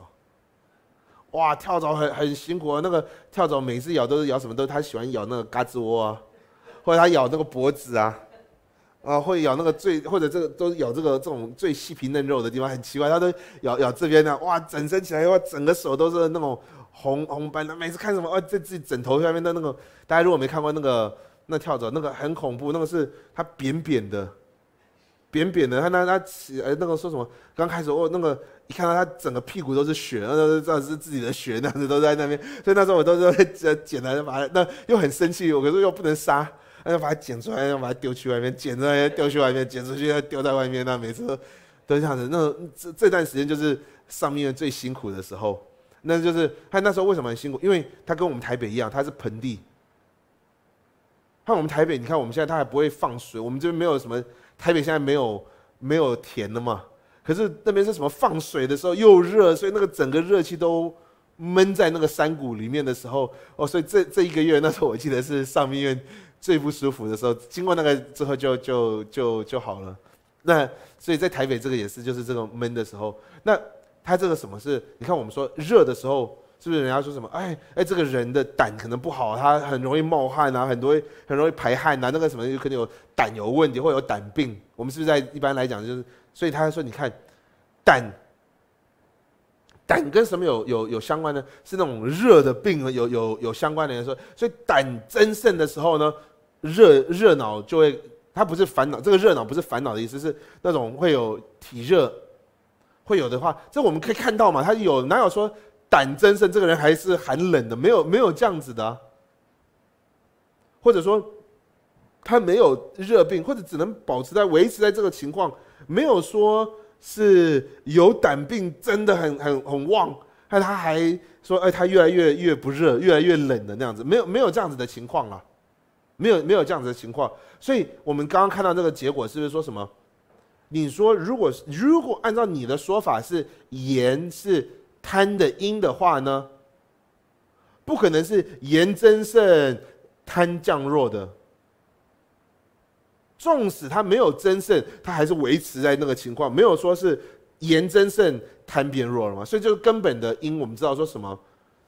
哇，跳蚤很很辛苦啊！那个跳蚤每次咬都是咬什么都，它喜欢咬那个嘎吱窝啊，或者它咬那个脖子啊，啊，会咬那个最或者这个都咬这个这种最细皮嫩肉的地方，很奇怪，它都咬咬这边的哇，整身起来哇，整个手都是那种红红斑的。每次看什么哦，在自己枕头下面的那个，大家如果没看过那个那跳蚤，那个很恐怖，那个是它扁扁的。扁扁的，他那他起，呃那个说什么？刚开始哦，那个一看到他整个屁股都是血，那是那是自己的血，那样子都在那边。所以那时候我都是在捡的，把那又很生气，我说又不能杀，那就把它捡出来，要把它丢去外面，捡出来丢去外面，捡出去要丢在外面。那每次都这样子。那这这段时间就是上面最辛苦的时候。那就是他那时候为什么很辛苦？因为他跟我们台北一样，他是盆地。看我们台北，你看我们现在他还不会放水，我们这边没有什么。台北现在没有没有田了嘛？可是那边是什么放水的时候又热，所以那个整个热气都闷在那个山谷里面的时候哦，所以这这一个月那时候我记得是上医院最不舒服的时候。经过那个之后就就就就好了。那所以在台北这个也是就是这种闷的时候，那它这个什么是？你看我们说热的时候。是不是人家说什么？哎哎，这个人的胆可能不好，他很容易冒汗啊，很多很容易排汗啊，那个什么就可能有胆有问题，会有胆病。我们是不是在一般来讲就是？所以他说，你看，胆，胆跟什么有有有相关呢？是那种热的病有有有相关的人说，所以胆增盛的时候呢，热热脑就会，他不是烦恼，这个热脑不是烦恼的意思，是那种会有体热，会有的话，这我们可以看到嘛，他有哪有说？胆真生这个人还是寒冷的，没有没有这样子的，或者说他没有热病，或者只能保持在维持在这个情况，没有说是有胆病真的很很很旺，那他还说，哎，他越来越越不热，越来越冷的那样子，没有没有这样子的情况了，没有没有这样子的情况，所以我们刚刚看到那个结果是不是说什么？你说如果如果按照你的说法是盐是。贪的因的话呢，不可能是言增盛贪降弱的。纵使他没有增盛，他还是维持在那个情况，没有说是言增盛贪变弱了嘛。所以就是根本的因，我们知道说什么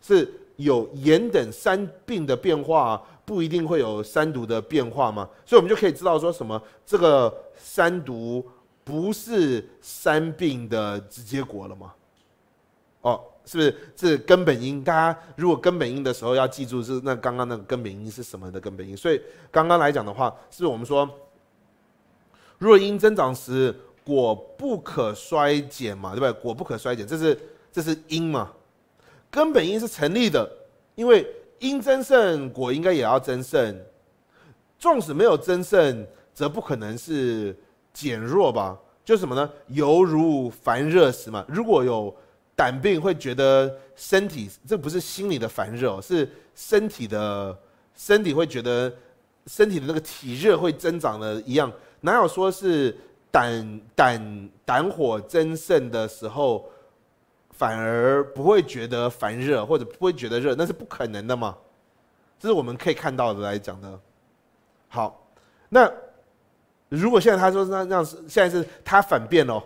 是有言等三病的变化，不一定会有三毒的变化嘛。所以我们就可以知道说什么这个三毒不是三病的直接果了吗？哦，是不是是根本因？大家如果根本因的时候要记住是那刚刚那个根本因是什么的根本因。所以刚刚来讲的话，是我们说，若因增长时，果不可衰减嘛，对不对？果不可衰减，这是这是因嘛？根本因是成立的，因为因增胜果应该也要增胜，纵使没有增胜，则不可能是减弱吧？就什么呢？犹如烦热时嘛，如果有。胆病会觉得身体，这不是心理的烦热，是身体的，身体会觉得身体的那个体热会增长的一样。哪有说是胆胆胆火增盛的时候反而不会觉得烦热，或者不会觉得热？那是不可能的嘛？这是我们可以看到的来讲的。好，那如果现在他说那那是现在是他反变哦。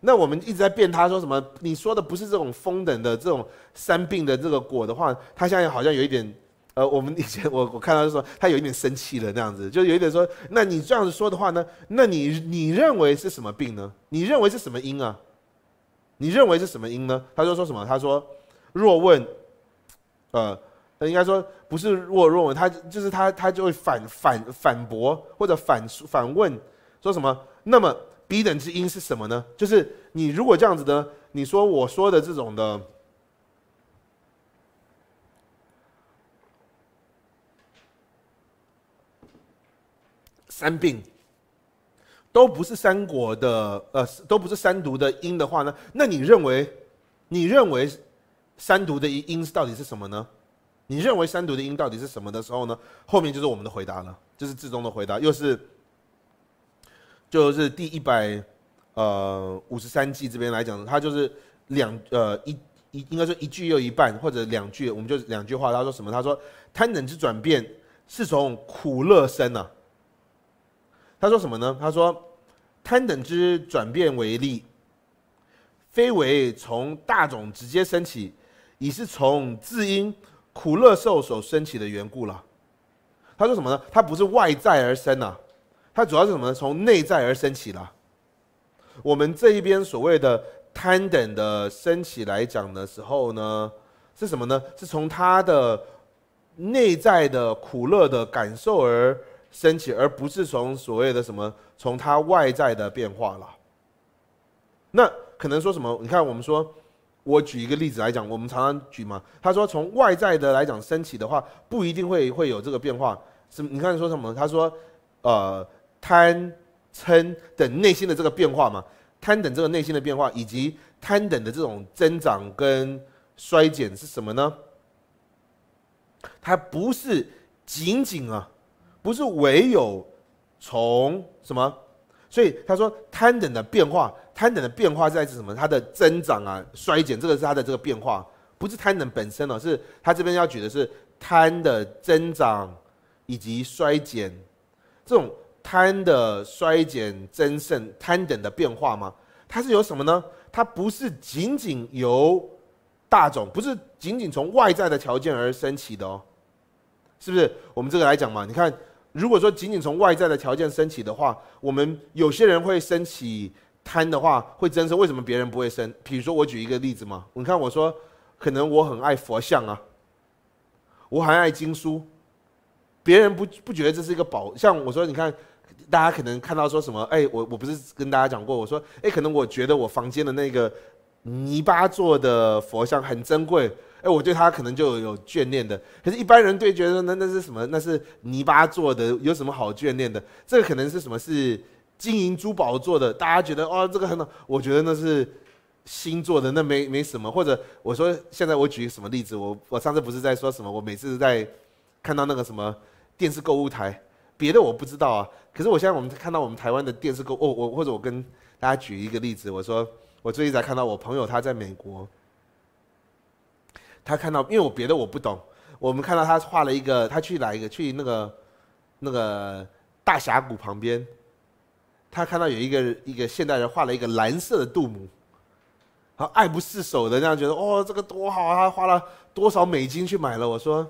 那我们一直在辩，他说什么？你说的不是这种风等的这种三病的这个果的话，他现在好像有一点，呃，我们以前我我看到就说他有一点生气了，那样子就有一点说，那你这样子说的话呢？那你你认为是什么病呢？你认为是什么因啊？你认为是什么因呢？他就说什么？他说，若问，呃，应该说不是若若问，他就是他他就会反反反驳或者反反问，说什么？那么。b 等之音是什么呢？就是你如果这样子的，你说我说的这种的三病都不是三国的，呃，都不是三毒的音的话呢？那你认为，你认为三毒的音到底是什么呢？你认为三毒的音到底是什么的时候呢？后面就是我们的回答了，就是志忠的回答，又是。就是第一百，呃五十三季这边来讲，他就是两呃一一应该说一句又一半或者两句，我们就两句话。他说什么？他说贪等之转变是从苦乐生啊。他说什么呢？他说贪等之转变为例，非为从大种直接升起，已是从自因苦乐受所升起的缘故了。他说什么呢？他不是外在而生呐。它主要是什么呢？从内在而升起了。我们这一边所谓的贪等的升起来讲的时候呢，是什么呢？是从它的内在的苦乐的感受而升起，而不是从所谓的什么，从它外在的变化了。那可能说什么？你看，我们说，我举一个例子来讲，我们常常举嘛。他说，从外在的来讲升起的话，不一定会会有这个变化。是，你看说什么？他说，呃。贪嗔等内心的这个变化嘛，贪等这个内心的变化，以及贪等的这种增长跟衰减是什么呢？它不是仅仅啊，不是唯有从什么，所以他说贪等的变化，贪等的变化在是什么？它的增长啊，衰减，这个是它的这个变化，不是贪等本身了，是他这边要举的是贪的增长以及衰减这种。贪的衰减增盛，贪等的变化吗？它是有什么呢？它不是仅仅由大种，不是仅仅从外在的条件而升起的哦。是不是？我们这个来讲嘛，你看，如果说仅仅从外在的条件升起的话，我们有些人会升起贪的话会增生，为什么别人不会生？比如说我举一个例子嘛，你看我说，可能我很爱佛像啊，我很爱经书，别人不不觉得这是一个宝，像我说你看。大家可能看到说什么？哎，我我不是跟大家讲过，我说，哎，可能我觉得我房间的那个泥巴做的佛像很珍贵，哎，我对它可能就有眷恋的。可是，一般人对觉得那那是什么？那是泥巴做的，有什么好眷恋的？这个可能是什么？是金银珠宝做的，大家觉得哦，这个很好。我觉得那是新做的，那没没什么。或者，我说现在我举个什么例子？我我上次不是在说什么？我每次在看到那个什么电视购物台。别的我不知道啊，可是我现在我们看到我们台湾的电视购，哦，我或者我跟大家举一个例子，我说我最近才看到我朋友他在美国，他看到因为我别的我不懂，我们看到他画了一个，他去哪一个去那个那个大峡谷旁边，他看到有一个一个现代人画了一个蓝色的杜姆。然后爱不释手的这样觉得，哦，这个多好啊，他花了多少美金去买了，我说。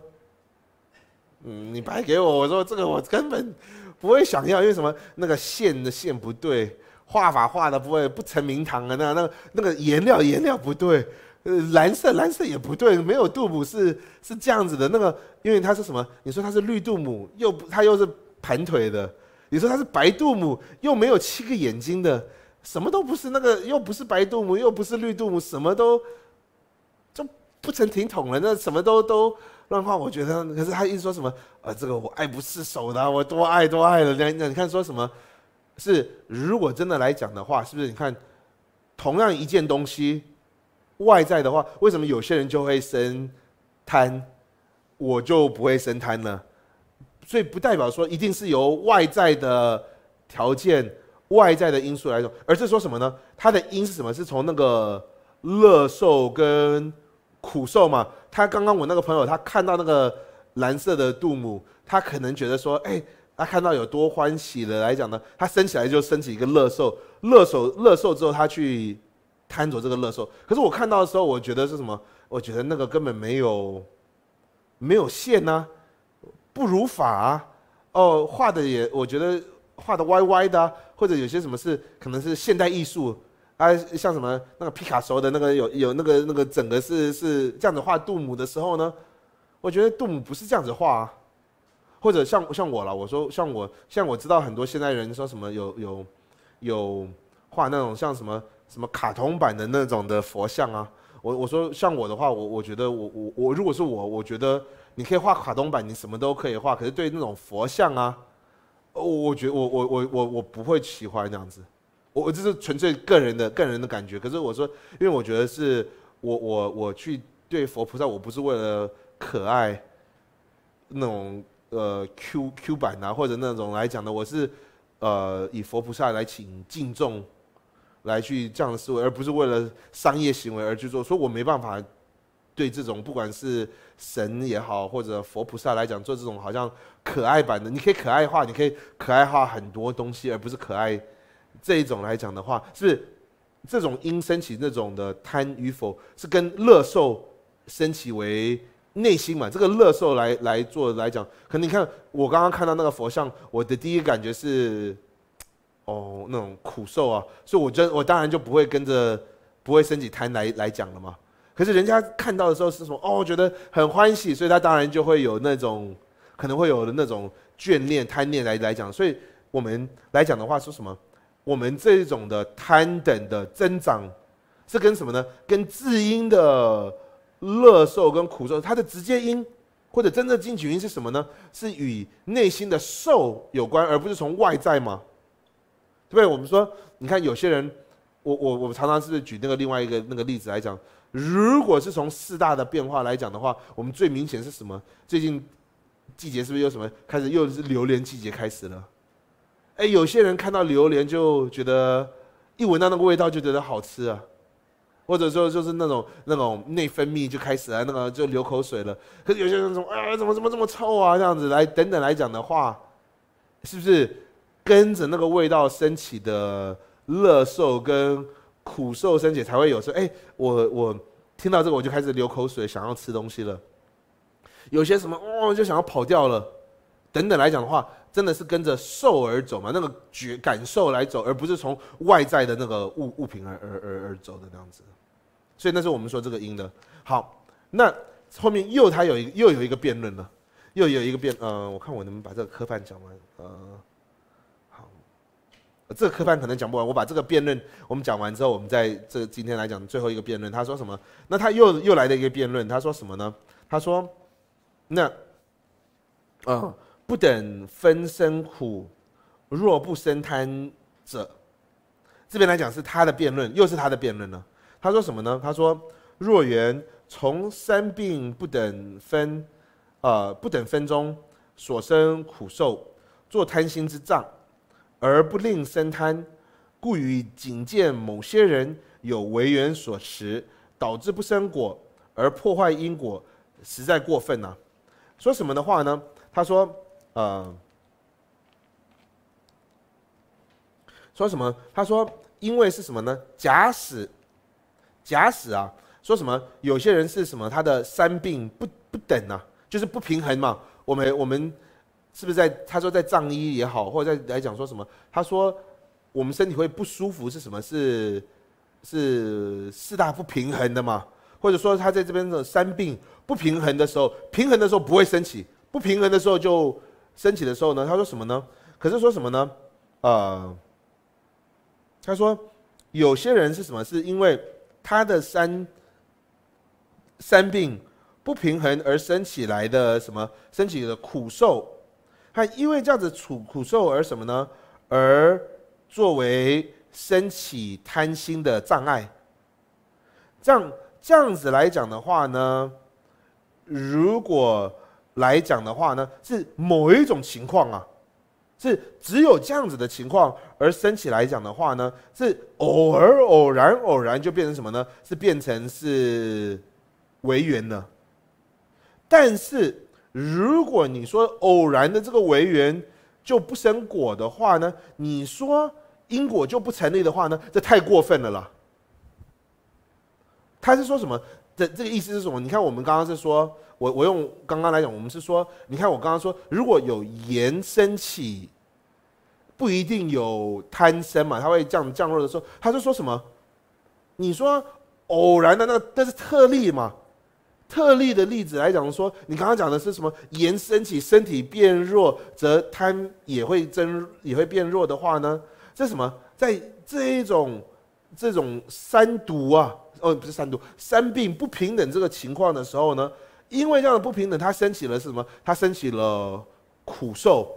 嗯，你白给我，我说这个我根本不会想要，因为什么？那个线的线不对，画法画的不会不成名堂的。那那那个颜料颜料不对，呃，蓝色蓝色也不对，没有杜姆是是这样子的。那个，因为它是什么？你说它是绿杜姆，又它又是盘腿的；你说它是白杜姆，又没有七个眼睛的，什么都不是。那个又不是白杜姆，又不是绿杜姆，什么都就不成体统了。那什么都都。乱画，我觉得，可是他一直说什么？呃，这个我爱不释手的，我多爱多爱的。那你看说什么？是如果真的来讲的话，是不是你看，同样一件东西，外在的话，为什么有些人就会生贪，我就不会生贪呢？所以不代表说一定是由外在的条件、外在的因素来说，而是说什么呢？它的因是什么？是从那个乐受跟苦受嘛？他刚刚我那个朋友，他看到那个蓝色的杜姆，他可能觉得说，哎，他看到有多欢喜的来讲呢？他升起来就升起一个乐兽，乐兽乐兽之后，他去摊着这个乐兽。可是我看到的时候，我觉得是什么？我觉得那个根本没有，没有线呢，不如法啊！哦，画的也，我觉得画的歪歪的，或者有些什么是可能是现代艺术。哎，像什么那个皮卡丘的那个有有那个那个整个是是这样子画杜姆的时候呢？我觉得杜姆不是这样子画啊。或者像像我了，我说像我像我知道很多现代人说什么有有有画那种像什么什么卡通版的那种的佛像啊。我我说像我的话，我我觉得我我我如果是我，我觉得你可以画卡通版，你什么都可以画。可是对那种佛像啊，我我觉得我我我我我不会喜欢这样子。我这是纯粹个人的个人的感觉，可是我说，因为我觉得是我我我去对佛菩萨，我不是为了可爱，那种呃 QQ 版啊或者那种来讲的，我是呃以佛菩萨来请敬重，来去这样的思维，而不是为了商业行为而去做。所以我没办法对这种不管是神也好或者佛菩萨来讲，做这种好像可爱版的，你可以可爱化，你可以可爱化很多东西，而不是可爱。这一种来讲的话，是这种因升起那种的贪与否，是跟乐受升起为内心嘛？这个乐受来来做来讲，可能你看我刚刚看到那个佛像，我的第一感觉是，哦，那种苦受啊，所以我真我当然就不会跟着不会升起贪来来讲了嘛。可是人家看到的时候是什么？哦，觉得很欢喜，所以他当然就会有那种可能会有的那种眷恋贪念来来讲。所以我们来讲的话，说什么？我们这种的贪等的增长，是跟什么呢？跟字音的乐受跟苦受，它的直接音或者真正进取音是什么呢？是与内心的受有关，而不是从外在吗？对不对？我们说，你看有些人，我我我常常是举那个另外一个那个例子来讲。如果是从四大的变化来讲的话，我们最明显是什么？最近季节是不是又什么开始又是榴莲季节开始了？哎，有些人看到榴莲就觉得，一闻到那个味道就觉得好吃啊，或者说就是那种那种内分泌就开始啊，那个就流口水了。可是有些人说，哎，怎么怎么这么臭啊？这样子来等等来讲的话，是不是跟着那个味道升起的乐受跟苦受升起才会有？说，哎，我我听到这个我就开始流口水，想要吃东西了。有些什么哦，就想要跑掉了，等等来讲的话。真的是跟着受而走嘛？那个觉感受来走，而不是从外在的那个物物品而而而而走的那样子。所以那时候我们说这个音的。好，那后面又他有一又有一个辩论了，又有一个辩呃，我看我能不能把这个科判讲完呃。好，这个科判可能讲不完，我把这个辩论我们讲完之后，我们在这今天来讲最后一个辩论。他说什么？那他又又来了一个辩论，他说什么呢？他说那嗯。不等分生苦，若不生贪者，这边来讲是他的辩论，又是他的辩论呢。他说什么呢？他说：若缘从三病不等分，呃，不等分中所生苦受，作贪心之障，而不令生贪，故于仅见某些人有为缘所食，导致不生果而破坏因果，实在过分呐。说什么的话呢？他说。呃，说什么？他说，因为是什么呢？假使，假使啊，说什么？有些人是什么？他的三病不不等啊，就是不平衡嘛。我们我们是不是在他说在藏医也好，或者在来讲说什么？他说我们身体会不舒服是什么？是是四大不平衡的嘛？或者说他在这边的三病不平衡的时候，平衡的时候不会升起，不平衡的时候就。升起的时候呢，他说什么呢？可是说什么呢？呃，他说有些人是什么？是因为他的三三病不平衡而升起来的什么？升起的苦受，他因为这样子处苦受而什么呢？而作为升起贪心的障碍。这样这样子来讲的话呢，如果。来讲的话呢，是某一种情况啊，是只有这样子的情况而升起。来讲的话呢，是偶尔偶然偶然就变成什么呢？是变成是为缘呢？但是如果你说偶然的这个为缘就不生果的话呢，你说因果就不成立的话呢，这太过分了啦。他是说什么？这这个意思是什么？你看，我们刚刚是说。我我用刚刚来讲，我们是说，你看我刚刚说，如果有盐升起，不一定有贪生嘛，它会降降落的时候，他就说什么？你说偶然的那个，但是特例嘛？特例的例子来讲说，你刚刚讲的是什么？盐升起，身体变弱，则贪也会增，也会变弱的话呢？这什么？在这一种这种三毒啊，哦不是三毒，三病不平等这个情况的时候呢？因为这样的不平等，它升起了是什么？它升起了苦受。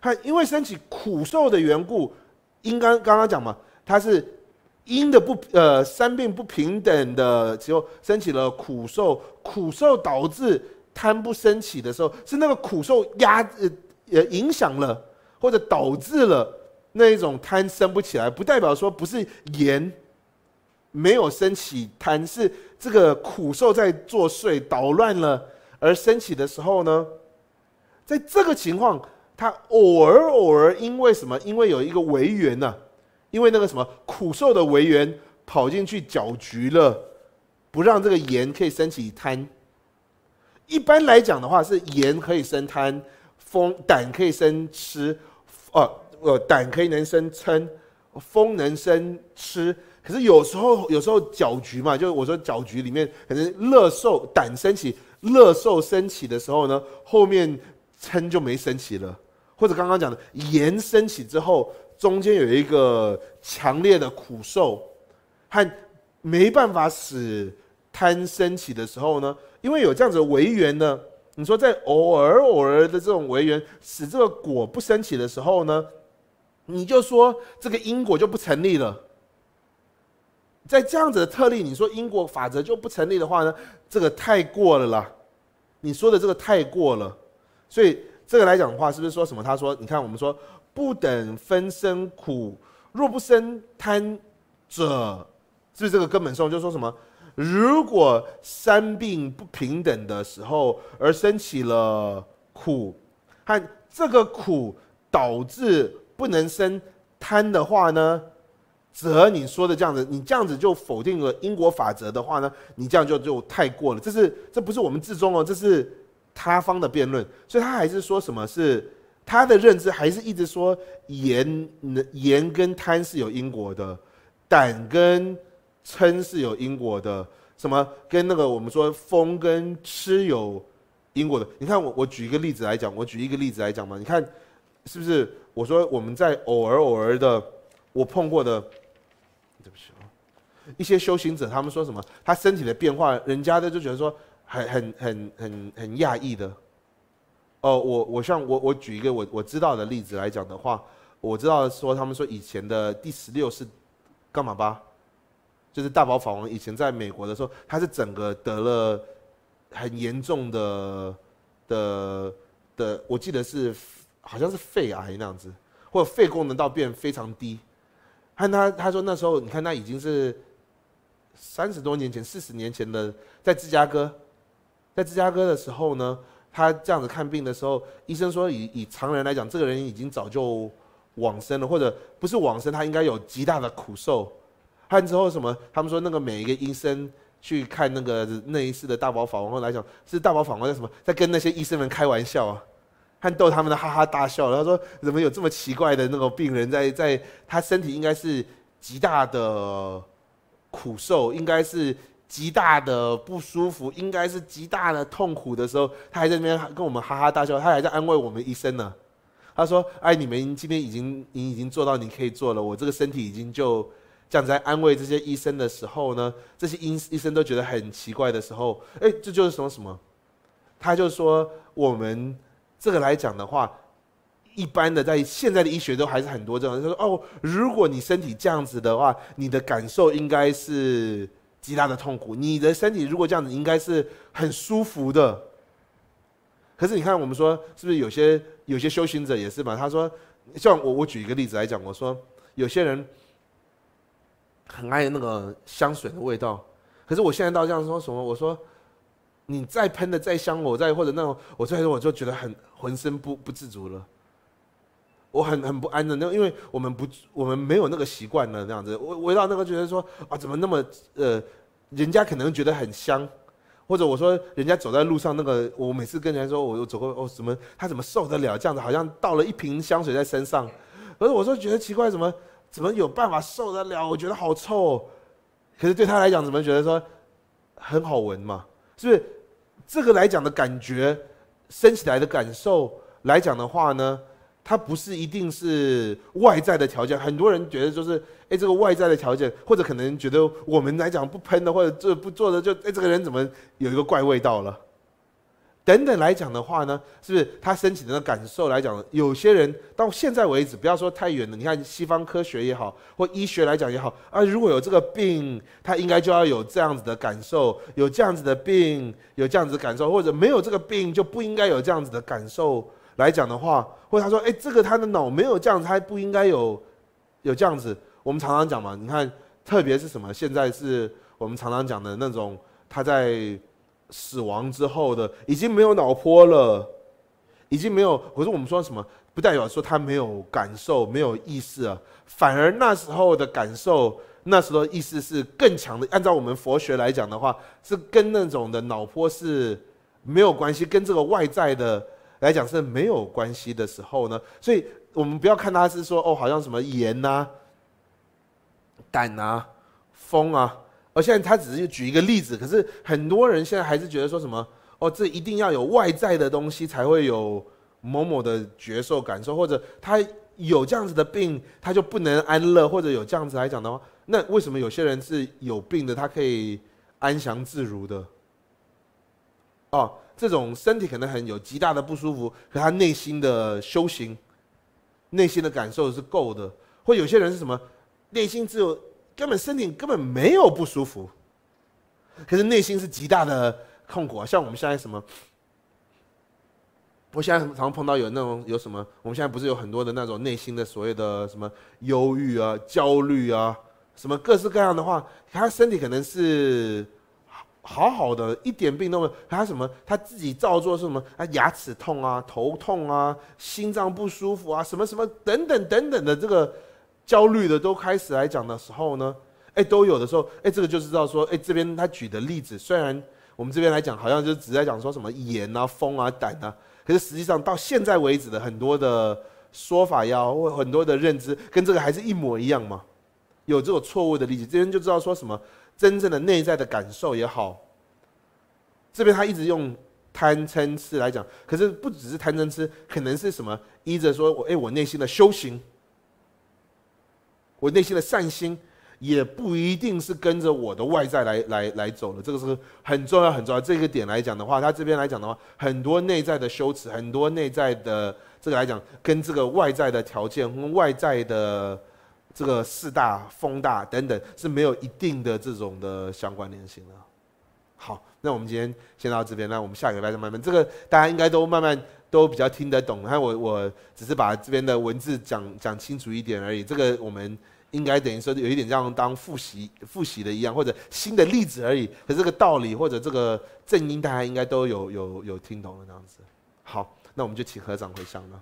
它因为升起苦受的缘故，因刚刚刚讲嘛，它是因的不呃三病不平等的就升起了苦受。苦受导致贪不升起的时候，是那个苦受压呃影响了，或者导致了那一种贪升不起来，不代表说不是盐没有升起贪是。这个苦受在作祟捣乱了而升起的时候呢，在这个情况，他偶尔偶尔因为什么？因为有一个围园呢，因为那个什么苦受的围园跑进去搅局了，不让这个盐可以升起贪。一般来讲的话是盐可以生贪，风胆可以生吃，哦呃，胆可以能生嗔，风能生吃。可是有时候，有时候搅局嘛，就是我说搅局里面，可能乐受胆升起，乐受升起的时候呢，后面嗔就没升起了，或者刚刚讲的盐升起之后，中间有一个强烈的苦受，和没办法使贪升起的时候呢，因为有这样子的维缘呢，你说在偶尔偶尔的这种维缘使这个果不升起的时候呢，你就说这个因果就不成立了。在这样子的特例，你说因果法则就不成立的话呢？这个太过了啦！你说的这个太过了，所以这个来讲的话，是不是说什么？他说：“你看，我们说不等分生苦，若不生贪者，是不是这个根本上就说什么？如果三病不平等的时候而生起了苦，看这个苦导致不能生贪的话呢？”则你说的这样子，你这样子就否定了因果法则的话呢？你这样就就太过了。这是这不是我们自中哦，这是他方的辩论。所以他还是说什么？是他的认知还是一直说盐、盐跟贪是有因果的，胆跟嗔是有因果的，什么跟那个我们说风跟吃有因果的？你看我我举一个例子来讲，我举一个例子来讲嘛。你看是不是？我说我们在偶尔偶尔的我碰过的。对不起一些修行者，他们说什么？他身体的变化，人家的就觉得说很很很很很讶异的。哦，我我像我我举一个我我知道的例子来讲的话，我知道说他们说以前的第十六是干嘛吧？就是大宝法王以前在美国的时候，他是整个得了很严重的的的，我记得是好像是肺癌那样子，或者肺功能到变非常低。看他，他说那时候，你看他已经是三十多年前、四十年前的，在芝加哥，在芝加哥的时候呢，他这样子看病的时候，医生说以以常人来讲，这个人已经早就往生了，或者不是往生，他应该有极大的苦受。看之后什么？他们说那个每一个医生去看那个那一次的大宝法王后来讲，是大宝法王在什么，在跟那些医生们开玩笑啊。看逗他们的哈哈大笑，他说：“怎么有这么奇怪的那个病人在？在他身体应该是极大的苦受，应该是极大的不舒服，应该是极大的痛苦的时候，他还在那边跟我们哈哈大笑，他还在安慰我们医生呢。”他说：“哎，你们今天已经你已经做到你可以做了，我这个身体已经就这样子在安慰这些医生的时候呢，这些医医生都觉得很奇怪的时候，哎，这就是什么什么？他就说我们。”这个来讲的话，一般的在现在的医学都还是很多这种，他说：“哦，如果你身体这样子的话，你的感受应该是极大的痛苦；你的身体如果这样子，应该是很舒服的。”可是你看，我们说是不是有些有些修行者也是嘛？他说：“像我，我举一个例子来讲，我说有些人很爱那个香水的味道，可是我现在到这样说什么？我说。”你再喷的再香，我再或者那种，我最时我就觉得很浑身不不自足了，我很很不安的那，因为我们不我们没有那个习惯了，那样子，我围绕那个觉得说啊怎么那么呃，人家可能觉得很香，或者我说人家走在路上那个，我每次跟人家说我我走过哦怎么他怎么受得了这样子，好像倒了一瓶香水在身上，可是我说觉得奇怪，怎么怎么有办法受得了？我觉得好臭，可是对他来讲怎么觉得说很好闻嘛？是不是？这个来讲的感觉，升起来的感受来讲的话呢，它不是一定是外在的条件。很多人觉得就是，哎，这个外在的条件，或者可能觉得我们来讲不喷的，或者这不做的，就哎，这个人怎么有一个怪味道了？等等来讲的话呢，是不是他身体的那感受来讲？有些人到现在为止，不要说太远了，你看西方科学也好，或医学来讲也好，啊，如果有这个病，他应该就要有这样子的感受，有这样子的病，有这样子感受，或者没有这个病就不应该有这样子的感受。来讲的话，或者他说，哎，这个他的脑没有这样子，他不应该有，有这样子。我们常常讲嘛，你看，特别是什么？现在是我们常常讲的那种，他在。死亡之后的已经没有脑波了，已经没有。可是我们说什么，不代表说他没有感受、没有意识啊。反而那时候的感受、那时候意识是更强的。按照我们佛学来讲的话，是跟那种的脑波是没有关系，跟这个外在的来讲是没有关系的时候呢。所以我们不要看他是说哦，好像什么盐呐、胆呐、风啊。而现在他只是举一个例子，可是很多人现在还是觉得说什么哦，这一定要有外在的东西才会有某某的觉受感受，或者他有这样子的病，他就不能安乐，或者有这样子来讲的话，那为什么有些人是有病的，他可以安详自如的？哦，这种身体可能很有极大的不舒服，可他内心的修行、内心的感受是够的，或有些人是什么内心只有。根本身体根本没有不舒服，可是内心是极大的痛苦。啊！像我们现在什么，我现在常碰到有那种有什么，我们现在不是有很多的那种内心的所谓的什么忧郁啊、焦虑啊、什么各式各样的话，他身体可能是好好的一点病都没有，他什么他自己造作是什么，他牙齿痛啊、头痛啊、心脏不舒服啊，什么什么等等等等的这个。焦虑的都开始来讲的时候呢，哎，都有的时候，哎，这个就知道说，哎，这边他举的例子，虽然我们这边来讲，好像就只在讲说什么盐啊、风啊、胆啊，可是实际上到现在为止的很多的说法呀，或很多的认知，跟这个还是一模一样吗？有这种错误的例子，这边就知道说什么真正的内在的感受也好，这边他一直用贪嗔痴来讲，可是不只是贪嗔痴，可能是什么依着说，我哎，我内心的修行。我内心的善心也不一定是跟着我的外在来来来走的。这个是很重要很重要这个点来讲的话，他这边来讲的话，很多内在的羞耻，很多内在的这个来讲，跟这个外在的条件，外在的这个四大风大等等是没有一定的这种的相关联性的。好，那我们今天先到这边，那我们下礼拜再慢慢这个大家应该都慢慢都比较听得懂，那我我只是把这边的文字讲讲清楚一点而已，这个我们。应该等于说，有一点像当复习、复习的一样，或者新的例子而已。可是这个道理，或者这个正音，大家应该都有、有、有听懂了这样子。好，那我们就请和尚回向了。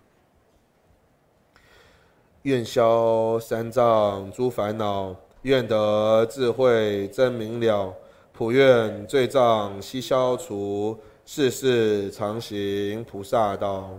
愿消三障诸烦恼，愿得智慧真明了。普愿罪障悉消除，世世常行菩萨道。